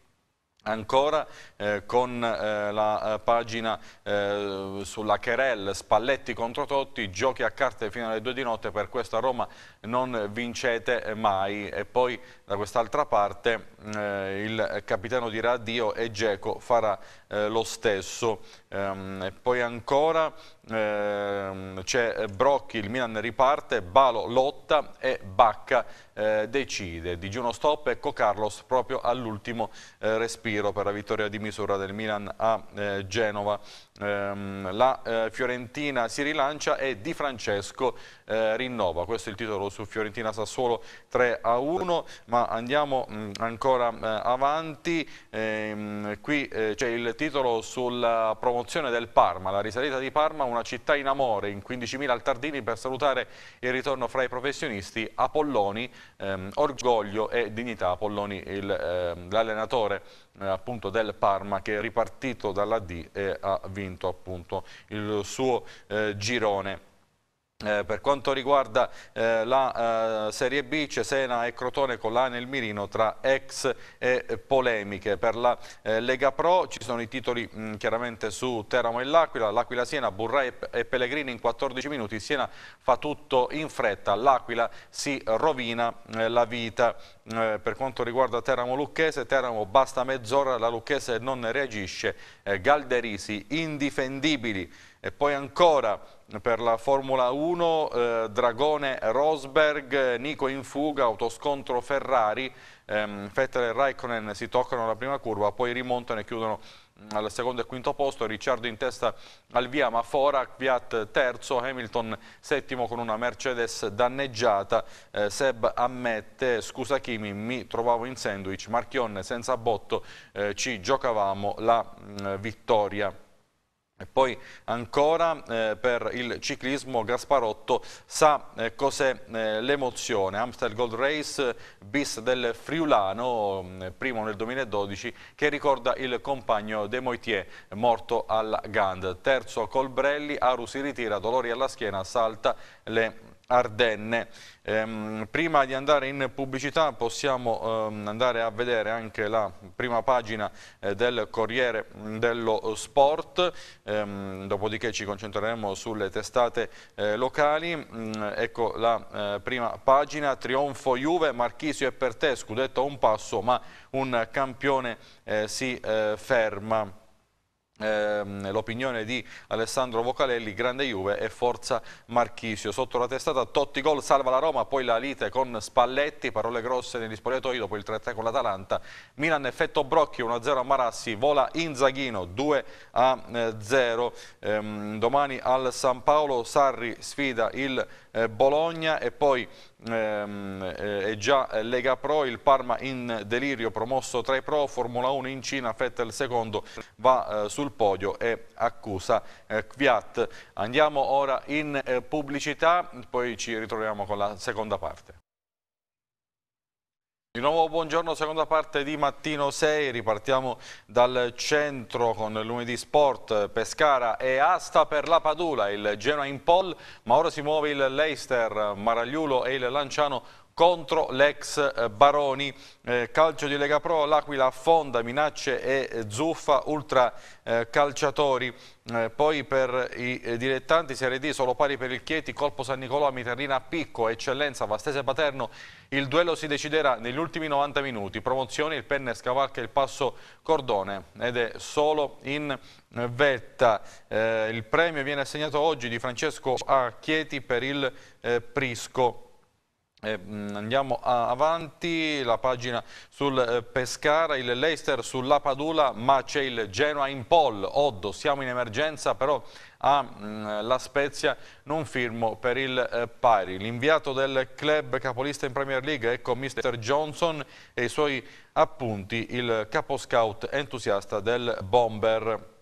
Ancora eh, con eh, la eh, pagina eh, sulla Cherel Spalletti contro Totti, giochi a carte fino alle 2 di notte, per questo a Roma non vincete mai. E poi da quest'altra parte eh, il capitano dirà addio e Geco farà eh, lo stesso. Ehm, poi ancora ehm, c'è Brocchi, il Milan riparte, Balo lotta e Bacca eh, decide. Digiuno Stop ecco Carlos proprio all'ultimo eh, respiro per la vittoria di misura del Milan a eh, Genova Ehm, la eh, Fiorentina si rilancia e Di Francesco eh, rinnova. Questo è il titolo su Fiorentina Sassuolo 3 a 1, ma andiamo mm, ancora eh, avanti. Ehm, qui c'è il titolo sulla promozione del Parma, la risalita di Parma, una città in amore, in 15.000 altardini per salutare il ritorno fra i professionisti Apolloni, ehm, orgoglio e dignità. Apolloni l'allenatore eh, appunto del Parma che è ripartito dalla D e ha vinto appunto il suo eh, girone. Eh, per quanto riguarda eh, la eh, Serie B, Cesena e Crotone con l'A nel Mirino tra ex e polemiche. Per la eh, Lega Pro ci sono i titoli mh, mm, chiaramente su Teramo e l'Aquila, l'Aquila Siena, Burrà e, e, Pellegrini in 14 minuti, Siena fa tutto in fretta, l'Aquila si rovina eh, la vita. Eh, per quanto riguarda Teramo Lucchese, Teramo basta mezz'ora, la Lucchese non reagisce, Galderisi indifendibili e poi ancora per la Formula 1, eh, Dragone Rosberg, Nico in fuga, autoscontro Ferrari, ehm, Vettel e Raikkonen si toccano alla prima curva, poi rimontano e chiudono mm, al secondo e quinto posto, Ricciardo in testa al via Mafora, Kviat terzo, Hamilton settimo con una Mercedes danneggiata, eh, Seb ammette, scusa Kimi, mi trovavo in sandwich, Marchionne senza botto, eh, ci giocavamo la mh, mm, vittoria. E poi ancora eh, per il ciclismo Gasparotto sa eh, cos'è eh, l'emozione. Amsterdam Gold Race bis del Friulano, mm, primo nel 2012, che ricorda il compagno De Moitier morto alla Gand. Terzo Colbrelli, Aru si ritira, dolori alla schiena, salta le Ardenne. Ehm, prima di andare in pubblicità possiamo ehm, andare a vedere anche la prima pagina eh, del Corriere dello Sport, ehm, dopodiché ci concentreremo sulle testate eh, locali. Mm, ecco la eh, prima pagina, trionfo Juve, Marchisio è per te, scudetto a un passo ma un campione eh, si eh, ferma. Ehm, l'opinione di Alessandro Vocalelli, grande Juve e forza Marchisio. Sotto la testata Totti gol, salva la Roma, poi la lite con Spalletti, parole grosse negli spogliatoi, dopo il 3-3 con l'Atalanta. Milan effetto Brocchi, 1-0 a Marassi, vola Inzaghino, 2-0. Ehm, domani al San Paolo Sarri sfida il eh, Bologna e poi ehm, eh, è già eh, Lega Pro, il Parma in delirio, promosso tra i pro, Formula 1 in Cina, Fettel secondo va eh, sul podio e accusa eh, Kviat. Andiamo ora in eh, pubblicità, poi ci ritroviamo con la seconda parte. Di nuovo buongiorno, seconda parte di Mattino 6, ripartiamo dal centro con lunedì sport, Pescara e asta per la Padula, il Genoa in pole, ma ora si muove il Leicester, Maragliulo e il Lanciano contro l'ex eh, Baroni. Eh, calcio di Lega Pro, l'Aquila affonda minacce e eh, zuffa ultra calciatori. poi per i dilettanti Serie D solo pari per il Chieti, colpo San Nicolò, Miterrina Picco, Eccellenza, Vastese Paterno. Il duello si deciderà negli ultimi 90 minuti. Promozione, il Penne scavalca il passo Cordone ed è solo in vetta. il premio viene assegnato oggi di Francesco a Chieti per il Prisco. Eh, mm, andiamo avanti, la pagina sul eh, Pescara, il Leicester sulla Padula, ma c'è il Genoa in poll, Oddo, siamo in emergenza, però a ah, mm, La Spezia non firmo per il eh, pari. L'inviato del club capolista in Premier League, ecco Mr. Johnson e i suoi appunti, il caposcout entusiasta del Bomber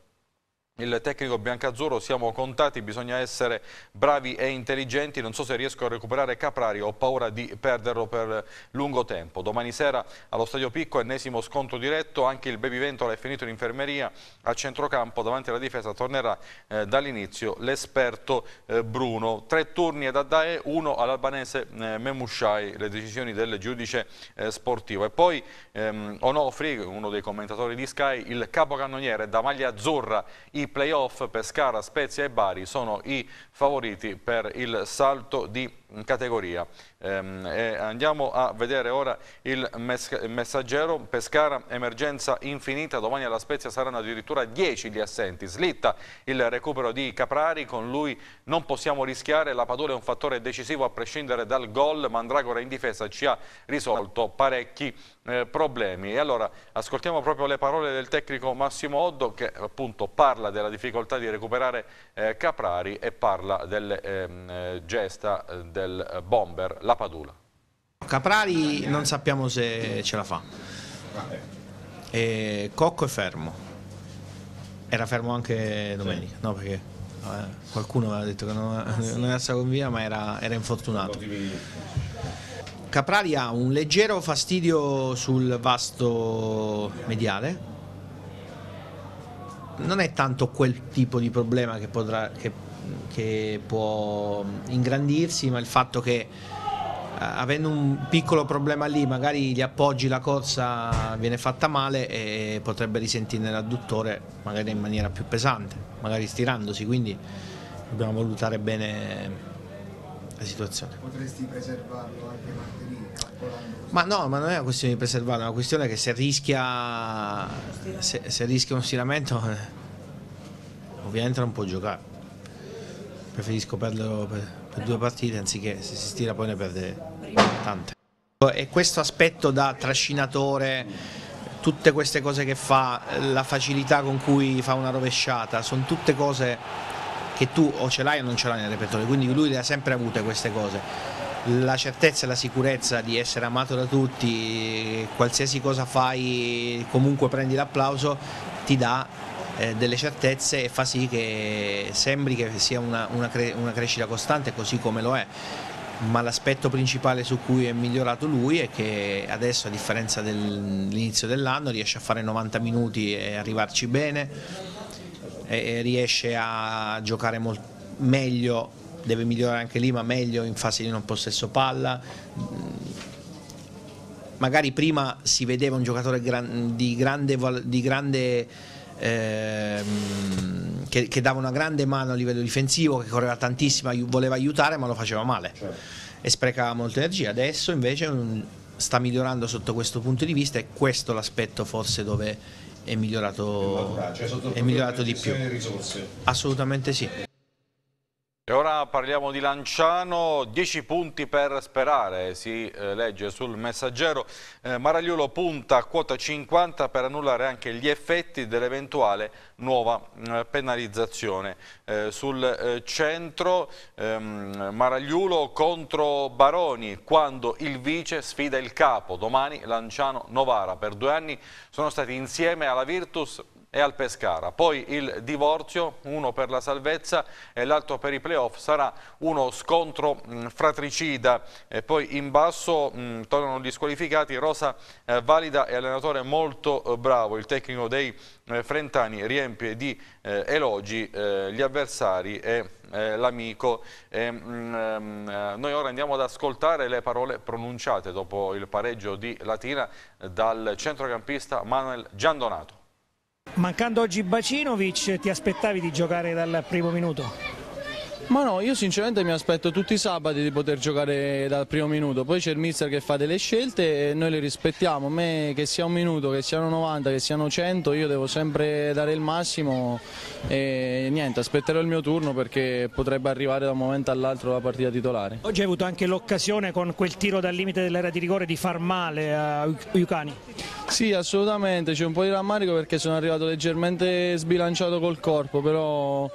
il tecnico biancazzurro, siamo contati, bisogna essere bravi e intelligenti, non so se riesco a recuperare Caprari, ho paura di perderlo per lungo tempo. Domani sera allo Stadio Picco, ennesimo scontro diretto, anche il Baby Ventola è finito in infermeria a centrocampo, davanti alla difesa tornerà eh, dall'inizio l'esperto eh, Bruno. Tre turni ad Addae, uno all'albanese eh, Memushai, le decisioni del giudice eh, sportivo. E poi ehm, Onofri, uno dei commentatori di Sky, il capocannoniere da maglia azzurra, i playoff Pescara, Spezia e Bari sono i favoriti per il salto di categoria. Ehm, e andiamo a vedere ora il messaggero Pescara, emergenza infinita, domani alla Spezia saranno addirittura 10 gli assenti, slitta il recupero di Caprari, con lui non possiamo rischiare, la Padula è un fattore decisivo a prescindere dal gol, Mandragora in difesa ci ha risolto parecchi eh, problemi. E allora ascoltiamo proprio le parole del tecnico Massimo Oddo che appunto parla della difficoltà di recuperare eh, Caprari e parla delle ehm, eh, gesta eh, del del eh, bomber La Padula. Caprari non sappiamo se ce la fa. E Cocco è fermo. Era fermo anche domenica, sì. no perché eh, qualcuno aveva detto che non, non era stato con via ma era, era infortunato. Caprari ha un leggero fastidio sul vasto mediale, non è tanto quel tipo di problema che, potrà, che che può mm, ingrandirsi, ma il fatto che eh, avendo un piccolo problema lì magari gli appoggi la corsa viene fatta male e potrebbe risentirne l'adduttore magari in maniera più pesante, magari stirandosi, quindi dobbiamo valutare bene la situazione. Potresti preservarlo anche martedì? Ma no, ma non è una questione di preservarlo, è una questione che se rischia, se, se rischia un stiramento eh, ovviamente non può giocare preferisco perderlo per, per due partite anziché se si stira poi ne perde tante. E questo aspetto da trascinatore tutte queste cose che fa, la facilità con cui fa una rovesciata, sono tutte cose che tu o ce l'hai o non ce l'hai nel repertorio, quindi lui le ha sempre avute queste cose. La certezza e la sicurezza di essere amato da tutti, qualsiasi cosa fai, comunque prendi l'applauso, ti dà eh, delle certezze e fa sì che sembri che sia una, una, cre una crescita costante così come lo è ma l'aspetto principale su cui è migliorato lui è che adesso a differenza dell'inizio dell'anno riesce a fare 90 minuti e arrivarci bene e riesce a giocare meglio deve migliorare anche lì ma meglio in fase di non possesso palla magari prima si vedeva un giocatore di grande, di grande Ehm, che, che, dava una grande mano a livello difensivo, che correva tantissimo, voleva aiutare ma lo faceva male certo. e sprecava molta energia. Adesso invece un, sta migliorando sotto questo punto di vista e questo è l'aspetto forse dove è migliorato, cioè è migliorato di più. Assolutamente sì. E ora parliamo di Lanciano, 10 punti per sperare, si eh, legge sul messaggero. Eh, Maragliolo punta a quota 50 per annullare anche gli effetti dell'eventuale nuova mm, eh, penalizzazione. sul eh, centro ehm, Maragliolo contro Baroni quando il vice sfida il capo. Domani Lanciano-Novara. Per due anni sono stati insieme alla Virtus e al Pescara. Poi il divorzio, uno per la salvezza e l'altro per i playoff, sarà uno scontro mh, mm, fratricida. E poi in basso mh, mm, tornano disqualificati Rosa eh, Valida e allenatore molto eh, bravo. Il tecnico dei eh, Frentani riempie di eh, elogi eh, gli avversari e eh, l'amico. Mm, ehm, noi ora andiamo ad ascoltare le parole pronunciate dopo il pareggio di Latina dal centrocampista Manuel Giandonato. Mancando oggi Bacinovic, ti aspettavi di giocare dal primo minuto? Ma no, io sinceramente mi aspetto tutti i sabati di poter giocare dal primo minuto, poi c'è il mister che fa delle scelte e noi le rispettiamo, a me che sia un minuto, che siano 90, che siano 100, io devo sempre dare il massimo e niente, aspetterò il mio turno perché potrebbe arrivare da un momento all'altro la partita titolare. Oggi hai avuto anche l'occasione con quel tiro dal limite dell'area di rigore di far male a Yucani? Sì, assolutamente, c'è un po' di rammarico perché sono arrivato leggermente sbilanciato col corpo, però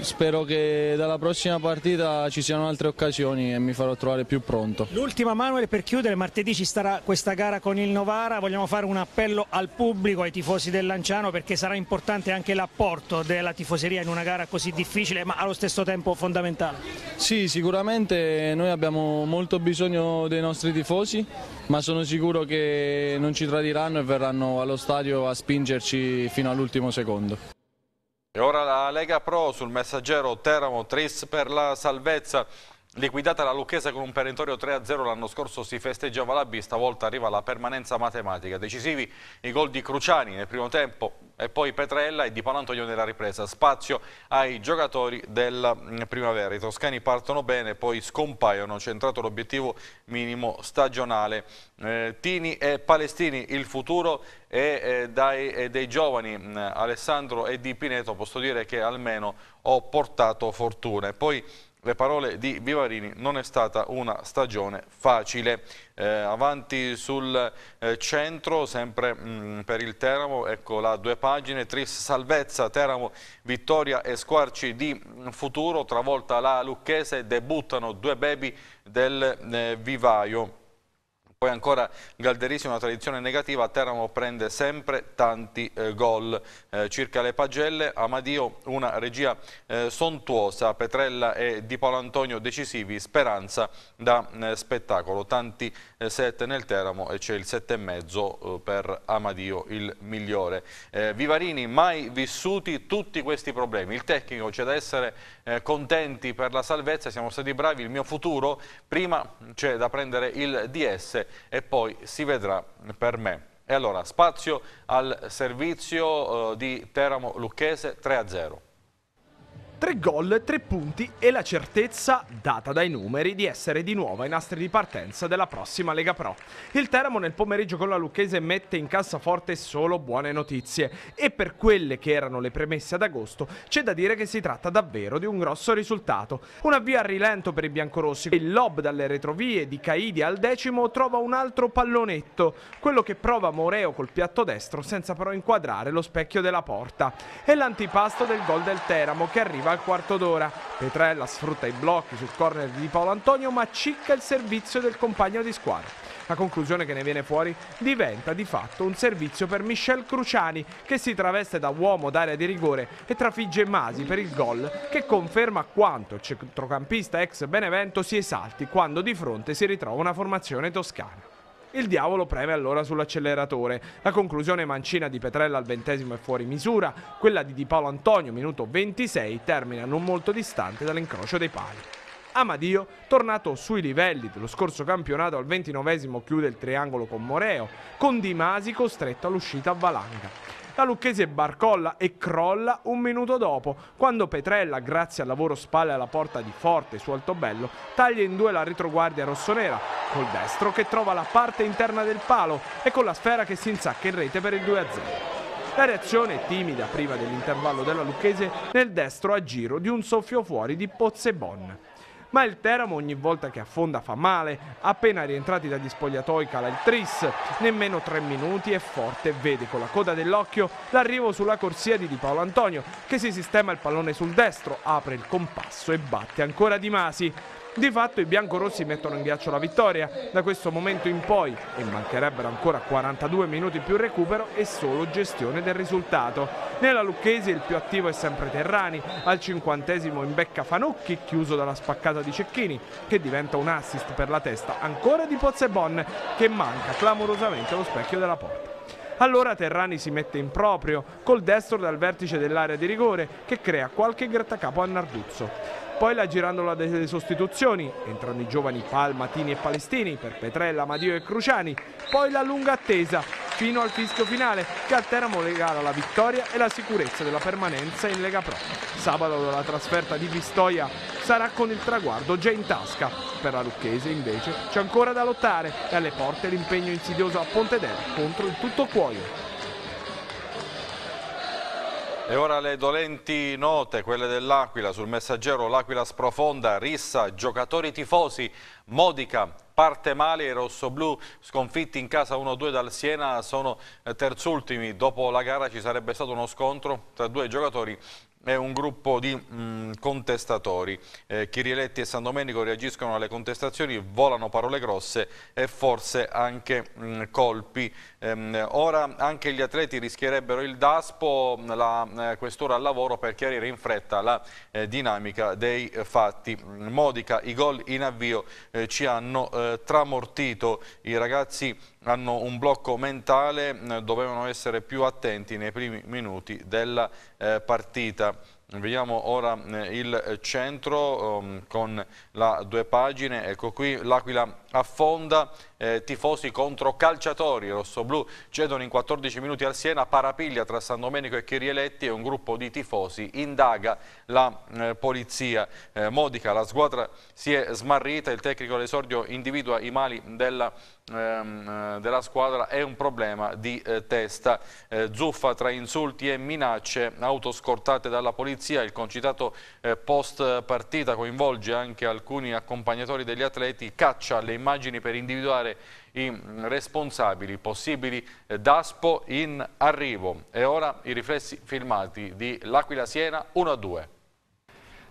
Spero che dalla prossima partita ci siano altre occasioni e mi farò trovare più pronto. L'ultima Manuel per chiudere, martedì ci starà questa gara con il Novara, vogliamo fare un appello al pubblico, ai tifosi del Lanciano perché sarà importante anche l'apporto della tifoseria in una gara così difficile ma allo stesso tempo fondamentale. Sì, sicuramente noi abbiamo molto bisogno dei nostri tifosi ma sono sicuro che non ci tradiranno e verranno allo stadio a spingerci fino all'ultimo secondo. E ora la Lega Pro sul messaggero Teramo Tris per la salvezza. Liquidata la Lucchese con un perentorio 3-0 l'anno scorso si festeggiava la B, stavolta arriva la permanenza matematica. Decisivi i gol di Cruciani nel primo tempo e poi Petrella e Di Palantonio nella ripresa. Spazio ai giocatori della mm, primavera. I toscani partono bene, poi scompaiono, centrato l'obiettivo minimo stagionale. Eh, Tini e Palestini, il futuro e eh, dai, eh, dei giovani mm, Alessandro e Di Pineto, posso dire che almeno ho portato fortuna. E poi le parole di Vivarini, non è stata una stagione facile. Eh, avanti sul eh, centro, sempre mh, mm, per il Teramo, ecco la due pagine, Tris salvezza, Teramo, vittoria e squarci di mm, futuro, travolta la Lucchese, debuttano due baby del eh, vivaio. Poi ancora Galderisi una tradizione negativa, Teramo prende sempre tanti eh, gol. Eh, circa le pagelle, Amadio una regia eh, sontuosa, Petrella e Di Paolo Antonio decisivi, speranza da eh, spettacolo. Tanti 7 eh, nel Teramo e c'è il 7,5 eh, per Amadio il migliore. Eh, Vivarini, mai vissuti tutti questi problemi. Il tecnico c'è da essere eh, contenti per la salvezza, siamo stati bravi, il mio futuro, prima c'è da prendere il DS e poi si vedrà per me. E allora, spazio al servizio eh, di Teramo Lucchese 3-0. Tre gol, tre punti e la certezza, data dai numeri, di essere di nuovo ai nastri di partenza della prossima Lega Pro. Il Teramo nel pomeriggio con la Lucchese mette in cassaforte solo buone notizie e per quelle che erano le premesse ad agosto c'è da dire che si tratta davvero di un grosso risultato. Un avvio a rilento per i biancorossi, il lob dalle retrovie di Caidi al decimo trova un altro pallonetto, quello che prova Moreo col piatto destro senza però inquadrare lo specchio della porta. È l'antipasto del gol del Teramo che arriva arriva al quarto d'ora. Petrella sfrutta i blocchi sul corner di Paolo Antonio ma cicca il servizio del compagno di squadra. La conclusione che ne viene fuori diventa di fatto un servizio per Michel Cruciani che si traveste da uomo d'area di rigore e trafigge Masi per il gol che conferma quanto il centrocampista ex Benevento si esalti quando di fronte si ritrova una formazione toscana. Il diavolo preme allora sull'acceleratore. La conclusione mancina di Petrella al ventesimo è fuori misura, quella di Di Paolo Antonio, minuto 26, termina non molto distante dall'incrocio dei pali. Amadio, tornato sui livelli dello scorso campionato al ventinovesimo chiude il triangolo con Moreo, con Di Masi costretto all'uscita a valanga. La Lucchese barcolla e crolla un minuto dopo, quando Petrella, grazie al lavoro spalle alla porta di Forte su Altobello, taglia in due la retroguardia rossonera, col destro che trova la parte interna del palo e con la sfera che si insacca in rete per il 2-0. La reazione è timida, prima dell'intervallo della Lucchese, nel destro a giro di un soffio fuori di Pozzebon ma il Teramo ogni volta che affonda fa male. Appena rientrati dagli spogliatoi cala il tris, nemmeno tre minuti e Forte vede con la coda dell'occhio l'arrivo sulla corsia di Di Paolo Antonio che si sistema il pallone sul destro, apre il compasso e batte ancora Di Masi. Di fatto i biancorossi mettono in ghiaccio la vittoria. Da questo momento in poi, e mancherebbero ancora 42 minuti più recupero, è solo gestione del risultato. Nella Lucchesi il più attivo è sempre Terrani, al cinquantesimo in becca Fanucchi, chiuso dalla spaccata di Cecchini, che diventa un assist per la testa ancora di Pozzebon, che manca clamorosamente allo specchio della porta. Allora Terrani si mette in proprio, col destro dal vertice dell'area di rigore, che crea qualche grattacapo a Narduzzo. Poi la girandola delle sostituzioni, entrano i giovani Palmatini e Palestini per Petrella, Madio e Cruciani, poi la lunga attesa fino al fischio finale che a Teramo regala la vittoria e la sicurezza della permanenza in Lega Pro. Sabato la trasferta di Pistoia sarà con il traguardo già in tasca. Per la Lucchese invece c'è ancora da lottare e alle porte l'impegno insidioso a Pontedera contro il tutto cuoio. E ora le dolenti note, quelle dell'Aquila, sul messaggero l'Aquila sprofonda, rissa, giocatori tifosi, Modica parte male, i rossoblù sconfitti in casa 1-2 dal Siena sono eh, terzultimi, dopo la gara ci sarebbe stato uno scontro tra due giocatori è un gruppo di mh, mm, contestatori. Eh, Chiriletti e San Domenico reagiscono alle contestazioni, volano parole grosse e forse anche mh, mm, colpi. Ehm, ora anche gli atleti rischierebbero il DASPO, mm, la eh, questura al lavoro per chiarire in fretta la eh, dinamica dei fatti. Modica, i gol in avvio eh, ci hanno eh, tramortito i ragazzi hanno un blocco mentale, dovevano essere più attenti nei primi minuti della eh, partita. Vediamo ora eh, il centro um, con la due pagine, ecco qui l'Aquila affonda eh, tifosi contro calciatori. I rossoblù cedono in 14 minuti al Siena, parapiglia tra San Domenico e Chirieletti e un gruppo di tifosi indaga la eh, polizia eh, modica. La squadra si è smarrita, il tecnico all'esordio individua i mali della, ehm, eh, della squadra è un problema di eh, testa. Eh, zuffa tra insulti e minacce, autoscortate dalla polizia. Il concitato post partita coinvolge anche alcuni accompagnatori degli atleti, caccia le immagini immagini per individuare i responsabili, possibili eh, DASPO in arrivo. E ora i riflessi filmati di L'Aquila Siena 1-2.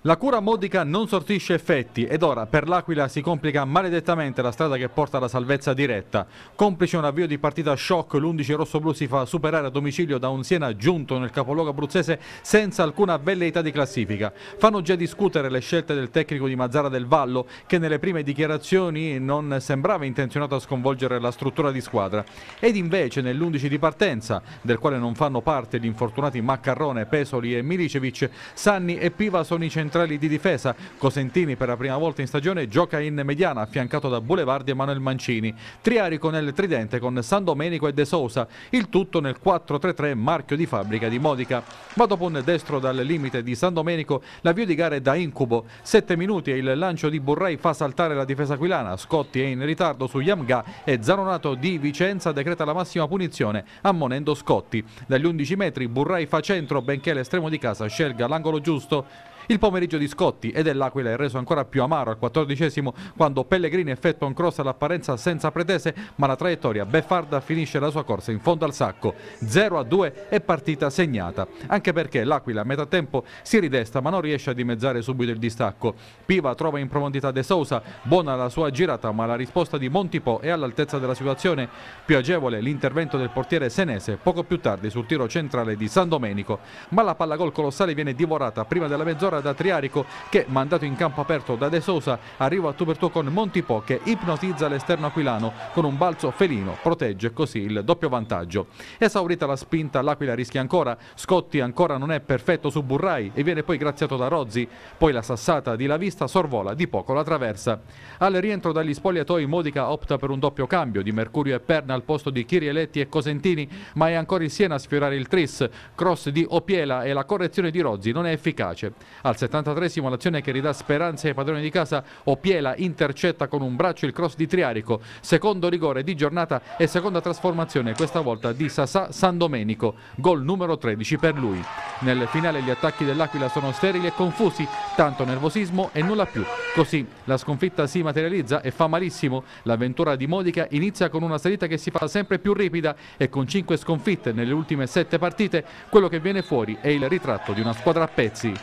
La cura modica non sortisce effetti ed ora per l'Aquila si complica maledettamente la strada che porta alla salvezza diretta. Complice un avvio di partita shock, l'11 rossoblù si fa superare a domicilio da un Siena giunto nel capoluogo abruzzese senza alcuna velleità di classifica. Fanno già discutere le scelte del tecnico di Mazzara del Vallo che nelle prime dichiarazioni non sembrava intenzionato a sconvolgere la struttura di squadra. Ed invece nell'11 di partenza, del quale non fanno parte gli infortunati Maccarrone, Pesoli e Milicevic, Sanni e Piva sono i centrali centrali di difesa. Cosentini per la prima volta in stagione gioca in mediana affiancato da Boulevardi e Manuel Mancini. Triarico nel tridente con San Domenico e De Sousa, il tutto nel 4-3-3 marchio di fabbrica di Modica. Ma dopo un destro dal limite di San Domenico, l'avvio di gara è da incubo. Sette minuti e il lancio di Burrai fa saltare la difesa aquilana. Scotti è in ritardo su Yamga e Zanonato di Vicenza decreta la massima punizione ammonendo Scotti. Dagli 11 metri Burrai fa centro benché l'estremo di casa scelga l'angolo giusto il pomeriggio di Scotti e dell'Aquila è reso ancora più amaro al quattordicesimo quando Pellegrini effettua un cross all'apparenza senza pretese ma la traiettoria Beffarda finisce la sua corsa in fondo al sacco 0 a 2 e partita segnata anche perché l'Aquila a metà tempo si ridesta ma non riesce a dimezzare subito il distacco Piva trova in profondità De Sousa buona la sua girata ma la risposta di Montipò è all'altezza della situazione più agevole l'intervento del portiere senese poco più tardi sul tiro centrale di San Domenico ma la palla gol colossale viene divorata prima della mezz'ora ancora da Triarico che, mandato in campo aperto da De Sosa, arriva a tu con Montipò che ipnotizza l'esterno aquilano con un balzo felino, protegge così il doppio vantaggio. Esaurita la spinta, l'Aquila rischia ancora, Scotti ancora non è perfetto su Burrai e viene poi graziato da Rozzi, poi la sassata di La Vista sorvola di poco la traversa. Al rientro dagli spogliatoi Modica opta per un doppio cambio di Mercurio e Perna al posto di Chirieletti e Cosentini, ma è ancora il Siena a sfiorare il tris, cross di Opiela e la correzione di Rozzi non è efficace. Al 73esimo l'azione che ridà speranze ai padroni di casa, Opiela intercetta con un braccio il cross di Triarico, secondo rigore di giornata e seconda trasformazione questa volta di Sasà San Domenico, gol numero 13 per lui. Nel finale gli attacchi dell'Aquila sono sterili e confusi, tanto nervosismo e nulla più. Così la sconfitta si materializza e fa malissimo. L'avventura di Modica inizia con una salita che si fa sempre più ripida e con 5 sconfitte nelle ultime 7 partite quello che viene fuori è il ritratto di una squadra a pezzi.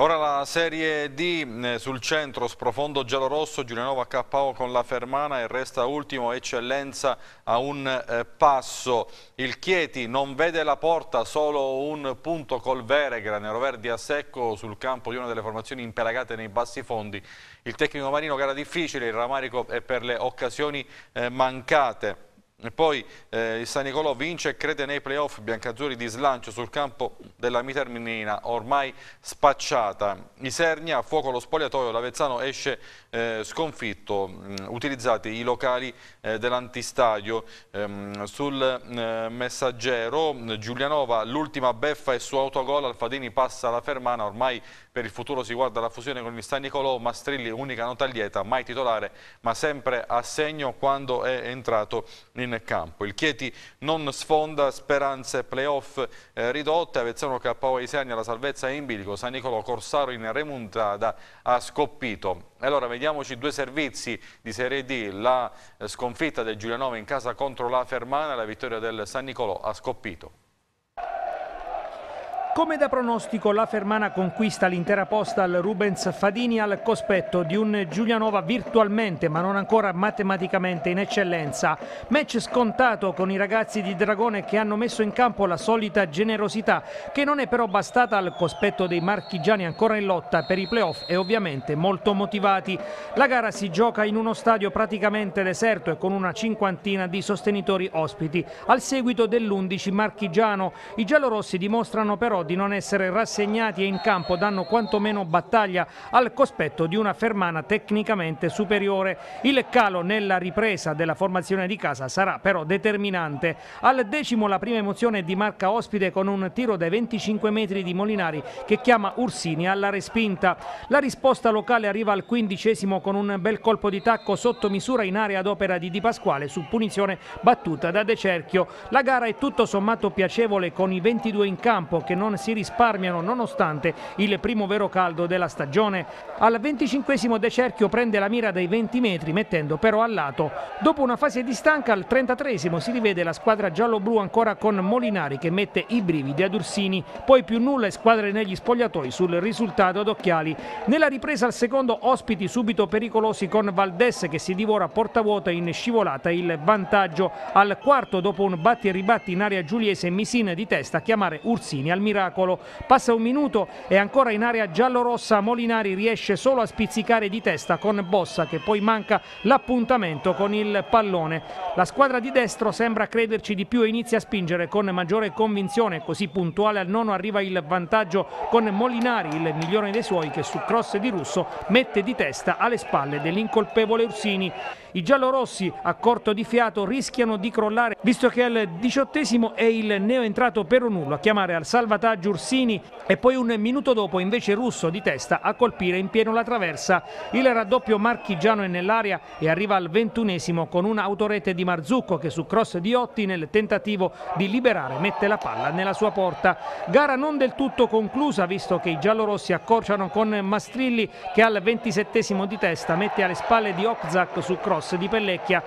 Ora la Serie D eh, sul centro, sprofondo giallorosso, Giulianova KO con la Fermana e resta ultimo eccellenza a un eh, passo. Il Chieti non vede la porta, solo un punto col Veregra, Nero Verdi a secco sul campo di una delle formazioni impelagate nei bassi fondi. Il tecnico marino gara difficile, il ramarico è per le occasioni eh, mancate. E poi eh, il San Nicolò vince e crede nei playoff biancazzurri di slancio sul campo della Miterminina, ormai spacciata. Isernia, a fuoco lo spogliatoio, l'Avezzano esce eh, sconfitto, mh, mm, utilizzati i locali eh, dell'antistadio. Ehm, sul eh, messaggero Giulianova, l'ultima beffa e su autogol, Alfadini passa alla Fermana, ormai per il futuro si guarda la fusione con il San Nicolò, Mastrilli unica nota lieta, mai titolare ma sempre a segno quando è entrato in in campo. Il Chieti non sfonda, speranze playoff eh, ridotte, Avezzano KO Isagna la salvezza in bilico, San Nicolò Corsaro in remontata ha scoppito. Allora vediamoci due servizi di Serie D, la eh, sconfitta del Giulianova in casa contro la Fermana, la vittoria del San Nicolò ha scoppito. Come da pronostico, la Fermana conquista l'intera posta al Rubens Fadini al cospetto di un Giulianova virtualmente, ma non ancora matematicamente in eccellenza. Match scontato con i ragazzi di Dragone che hanno messo in campo la solita generosità, che non è però bastata al cospetto dei marchigiani ancora in lotta per i playoff e ovviamente molto motivati. La gara si gioca in uno stadio praticamente deserto e con una cinquantina di sostenitori ospiti, al seguito dell'11 marchigiano. I giallorossi dimostrano però di non essere rassegnati e in campo danno quantomeno battaglia al cospetto di una fermana tecnicamente superiore. Il calo nella ripresa della formazione di casa sarà però determinante. Al decimo la prima emozione di marca ospite con un tiro dai 25 metri di Molinari che chiama Ursini alla respinta. La risposta locale arriva al quindicesimo con un bel colpo di tacco sotto misura in area ad opera di Di Pasquale su punizione battuta da De Cerchio. La gara è tutto sommato piacevole con i 22 in campo che non non si risparmiano nonostante il primo vero caldo della stagione. Al 25 De Cerchio prende la mira dai 20 metri mettendo però a lato. Dopo una fase di stanca al 33 si rivede la squadra giallo-blu ancora con Molinari che mette i brividi ad Ursini, poi più nulla e squadre negli spogliatoi sul risultato ad occhiali. Nella ripresa al secondo ospiti subito pericolosi con Valdes che si divora a porta vuota in scivolata il vantaggio al quarto dopo un batti e ribatti in area giuliese Misin di testa a chiamare Ursini al miracolo miracolo. Passa un minuto e ancora in area giallorossa Molinari riesce solo a spizzicare di testa con Bossa che poi manca l'appuntamento con il pallone. La squadra di destro sembra crederci di più e inizia a spingere con maggiore convinzione, così puntuale al nono arriva il vantaggio con Molinari, il migliore dei suoi che su cross di Russo mette di testa alle spalle dell'incolpevole Ursini. I giallorossi a corto di fiato rischiano di crollare visto che al diciottesimo è il neo entrato per un Perunullo a chiamare al salvataggio realtà Giursini e poi un minuto dopo invece Russo di testa a colpire in pieno la traversa. Il raddoppio marchigiano è nell'area e arriva al ventunesimo con un'autorete di Marzucco che su cross di Otti nel tentativo di liberare mette la palla nella sua porta. Gara non del tutto conclusa visto che i giallorossi accorciano con Mastrilli che al ventisettesimo di testa mette alle spalle di Okzak su cross di Pellecchia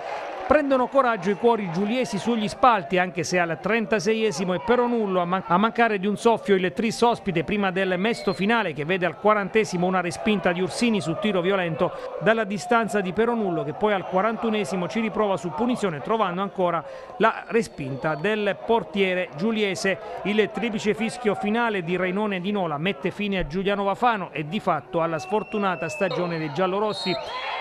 Prendono coraggio i cuori giuliesi sugli spalti anche se al 36esimo è però nullo a, man a mancare di un soffio il tris ospite prima del mesto finale che vede al 40esimo una respinta di Ursini su tiro violento dalla distanza di però nullo che poi al 41esimo ci riprova su punizione trovando ancora la respinta del portiere giuliese. Il triplice fischio finale di Rainone Di Nola mette fine a Giuliano Vafano e di fatto alla sfortunata stagione dei giallorossi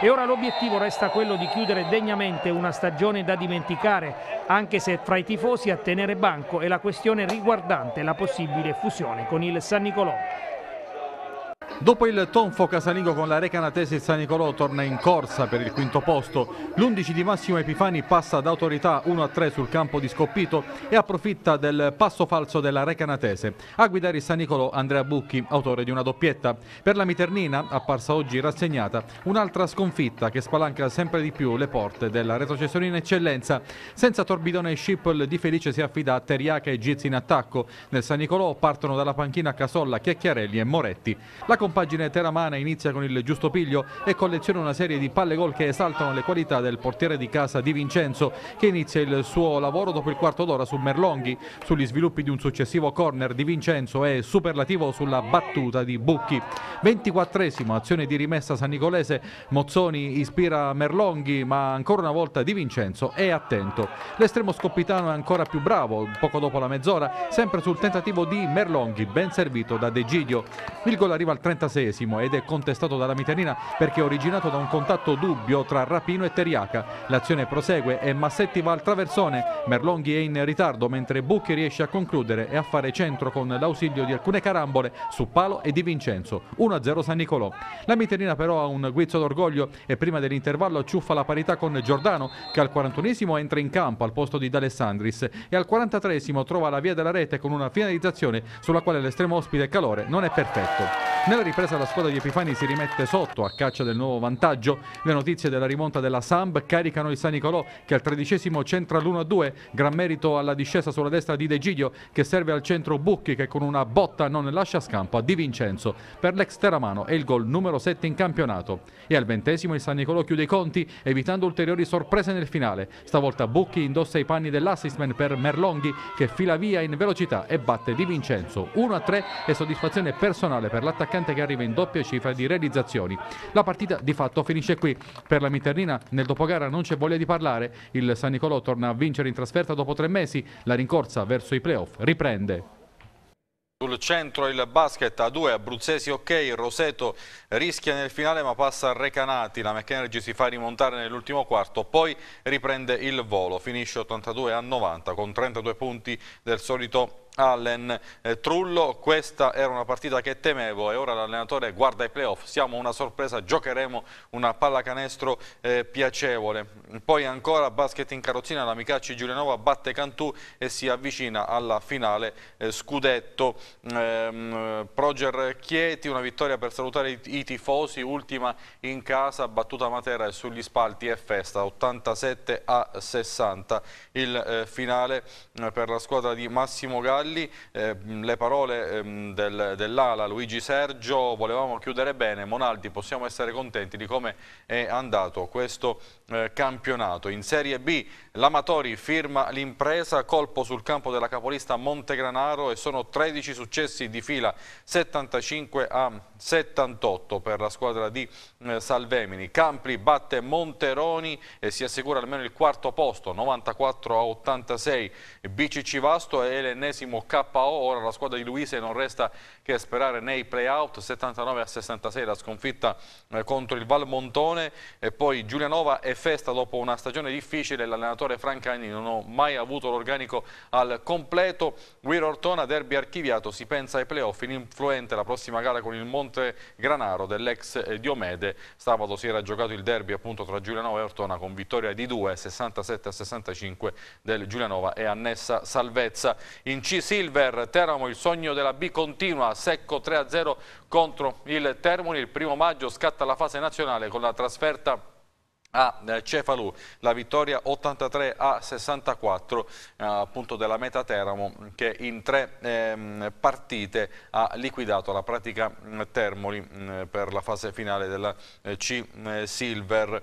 e ora l'obiettivo resta quello di chiudere degnamente una stagione stagione da dimenticare, anche se fra i tifosi a tenere banco è la questione riguardante la possibile fusione con il San Nicolò. Dopo il tonfo casalingo con la Recanatese il San Nicolò torna in corsa per il quinto posto. L'11 di Massimo Epifani passa da autorità 1-3 sul campo di Scoppito e approfitta del passo falso della Recanatese. A guidare il San Nicolò Andrea Bucchi, autore di una doppietta. Per la Miternina, apparsa oggi rassegnata, un'altra sconfitta che spalanca sempre di più le porte della retrocessione in eccellenza. Senza Torbidone e Schippel di Felice si affida a Teriaca e Gizzi in attacco. Nel San Nicolò partono dalla panchina Casolla, Chiacchiarelli e Moretti. La compagine teramana inizia con il giusto piglio e colleziona una serie di palle gol che esaltano le qualità del portiere di casa Di Vincenzo che inizia il suo lavoro dopo il quarto d'ora su Merlonghi. Sugli sviluppi di un successivo corner Di Vincenzo è superlativo sulla battuta di Bucchi. 24esimo azione di rimessa San Nicolese, Mozzoni ispira Merlonghi ma ancora una volta Di Vincenzo è attento. L'estremo scoppitano è ancora più bravo, poco dopo la mezz'ora, sempre sul tentativo di Merlonghi, ben servito da De Giglio. Il gol arriva al 36 ed è contestato dalla Mitanina perché originato da un contatto dubbio tra Rapino e Teriaca. L'azione prosegue e Massetti va al traversone, Merlonghi è in ritardo mentre Bucchi riesce a concludere e a fare centro con l'ausilio di alcune carambole su Palo e Di Vincenzo. 1-0 San Nicolò. La Mitanina però ha un guizzo d'orgoglio e prima dell'intervallo ciuffa la parità con Giordano che al 41 entra in campo al posto di D'Alessandris e al 43 trova la via della rete con una finalizzazione sulla quale l'estremo ospite Calore non è perfetto. Nella ripresa la squadra di Epifani si rimette sotto a caccia del nuovo vantaggio. Le notizie della rimonta della Samb caricano il San Nicolò che al tredicesimo centra l'1-2. Gran merito alla discesa sulla destra di De Giglio che serve al centro Bucchi che con una botta non lascia scampo a Di Vincenzo. Per l'ex Teramano è il gol numero 7 in campionato. E al ventesimo il San Nicolò chiude i conti evitando ulteriori sorprese nel finale. Stavolta Bucchi indossa i panni dell'assistman per Merlonghi che fila via in velocità e batte Di Vincenzo 1-3 e soddisfazione personale per l'attaccante Agrigentente che arriva in doppia cifra di realizzazioni. La partita di fatto finisce qui. Per la Miternina nel dopogara non c'è voglia di parlare. Il San Nicolò torna a vincere in trasferta dopo tre mesi. La rincorsa verso i playoff riprende. Sul centro il basket a due, Abruzzesi ok, Roseto rischia nel finale ma passa a Recanati, la McEnergy si fa rimontare nell'ultimo quarto, poi riprende il volo, finisce 82 a 90 con 32 punti del solito Allen eh, Trullo, questa era una partita che temevo e ora l'allenatore guarda i playoff, siamo una sorpresa, giocheremo una pallacanestro eh, piacevole. Poi ancora basket in carrozzina, l'Amicacci Giulianova batte Cantù e si avvicina alla finale eh, Scudetto. Ehm, Proger Chieti, una vittoria per salutare i, i tifosi, ultima in casa, battuta Matera e sugli spalti è festa, 87 a 60 il eh, finale eh, per la squadra di Massimo Galli lì eh, le parole ehm, del, dell'ala Luigi Sergio, volevamo chiudere bene, Monaldi possiamo essere contenti di come è andato questo eh, campionato. In Serie B l'Amatori firma l'impresa, colpo sul campo della capolista Montegranaro e sono 13 successi di fila, 75 a 78 per la squadra di eh, Salvemini. Campli batte Monteroni e si assicura almeno il quarto posto, 94 a 86. BCC Vasto è l'ennesimo decimo KO, ora la squadra di Luise non resta che sperare nei playout, 79 a 66 la sconfitta eh, contro il Valmontone e poi Giulianova e Festa dopo una stagione difficile, l'allenatore Francani non ha mai avuto l'organico al completo, Guiro Ortona, derby archiviato, si pensa ai playoff, influente la prossima gara con il Monte Granaro dell'ex eh, Diomede, sabato si era giocato il derby appunto tra Giulianova e Ortona con vittoria di 2, 67 a 65 del Giulianova e annessa salvezza. In C Silver, Teramo, il sogno della B continua, secco 3-0 contro il Termoli, il primo maggio scatta la fase nazionale con la trasferta a eh, Cefalù, la vittoria 83 a 64 eh, appunto della Meta Teramo che in tre eh, partite ha liquidato la pratica mm, Termoli mh, mm, per la fase finale della eh, C eh, Silver.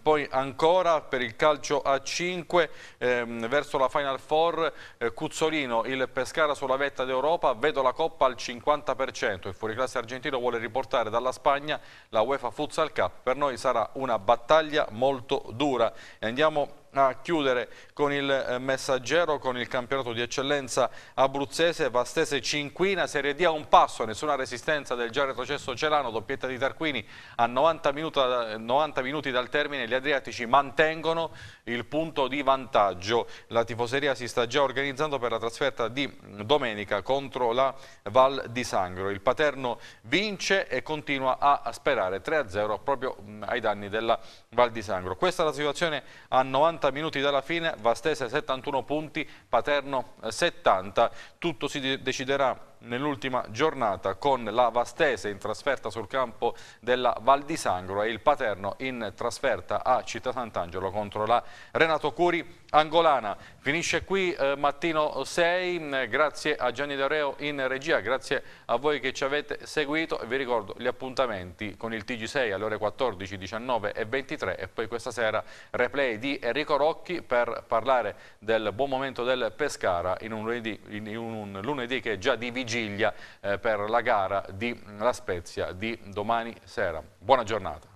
Poi ancora per il calcio a 5 ehm, verso la Final Four eh, Cuzzolino, il Pescara sulla vetta d'Europa, vedo la Coppa al 50%, il fuoriclasse argentino vuole riportare dalla Spagna la UEFA Futsal Cup, per noi sarà una battaglia molto dura. Andiamo a chiudere con il eh, messaggero, con il campionato di eccellenza abruzzese, Vastese Cinquina, Serie D a un passo, nessuna resistenza del già retrocesso Celano, doppietta di Tarquini a 90 minuti, 90 eh, minuti dal termine, gli Adriatici mantengono il punto di vantaggio. La tifoseria si sta già organizzando per la trasferta di mm, domenica contro la Val di Sangro. Il Paterno vince e continua a sperare 3-0 proprio mm, ai danni della Val di Sangro. Questa è la situazione a 90 90 minuti dalla fine, Vastese 71 punti, Paterno 70. Eh, Tutto si deciderà nell'ultima giornata con la Vastese in trasferta sul campo della Val di Sangro e il Paterno in trasferta a Città Sant'Angelo contro la Renato Curi Angolana. Finisce qui eh, mattino 6, mm, grazie a Gianni D'Aureo in regia, grazie a voi che ci avete seguito vi ricordo gli appuntamenti con il TG6 alle ore 14, 19 e 23 e poi questa sera replay di Enrico Rocchi per parlare del buon momento del Pescara in un lunedì, in un lunedì che è già di vigilia eh, per la gara di mm, La Spezia di domani sera. Buona giornata.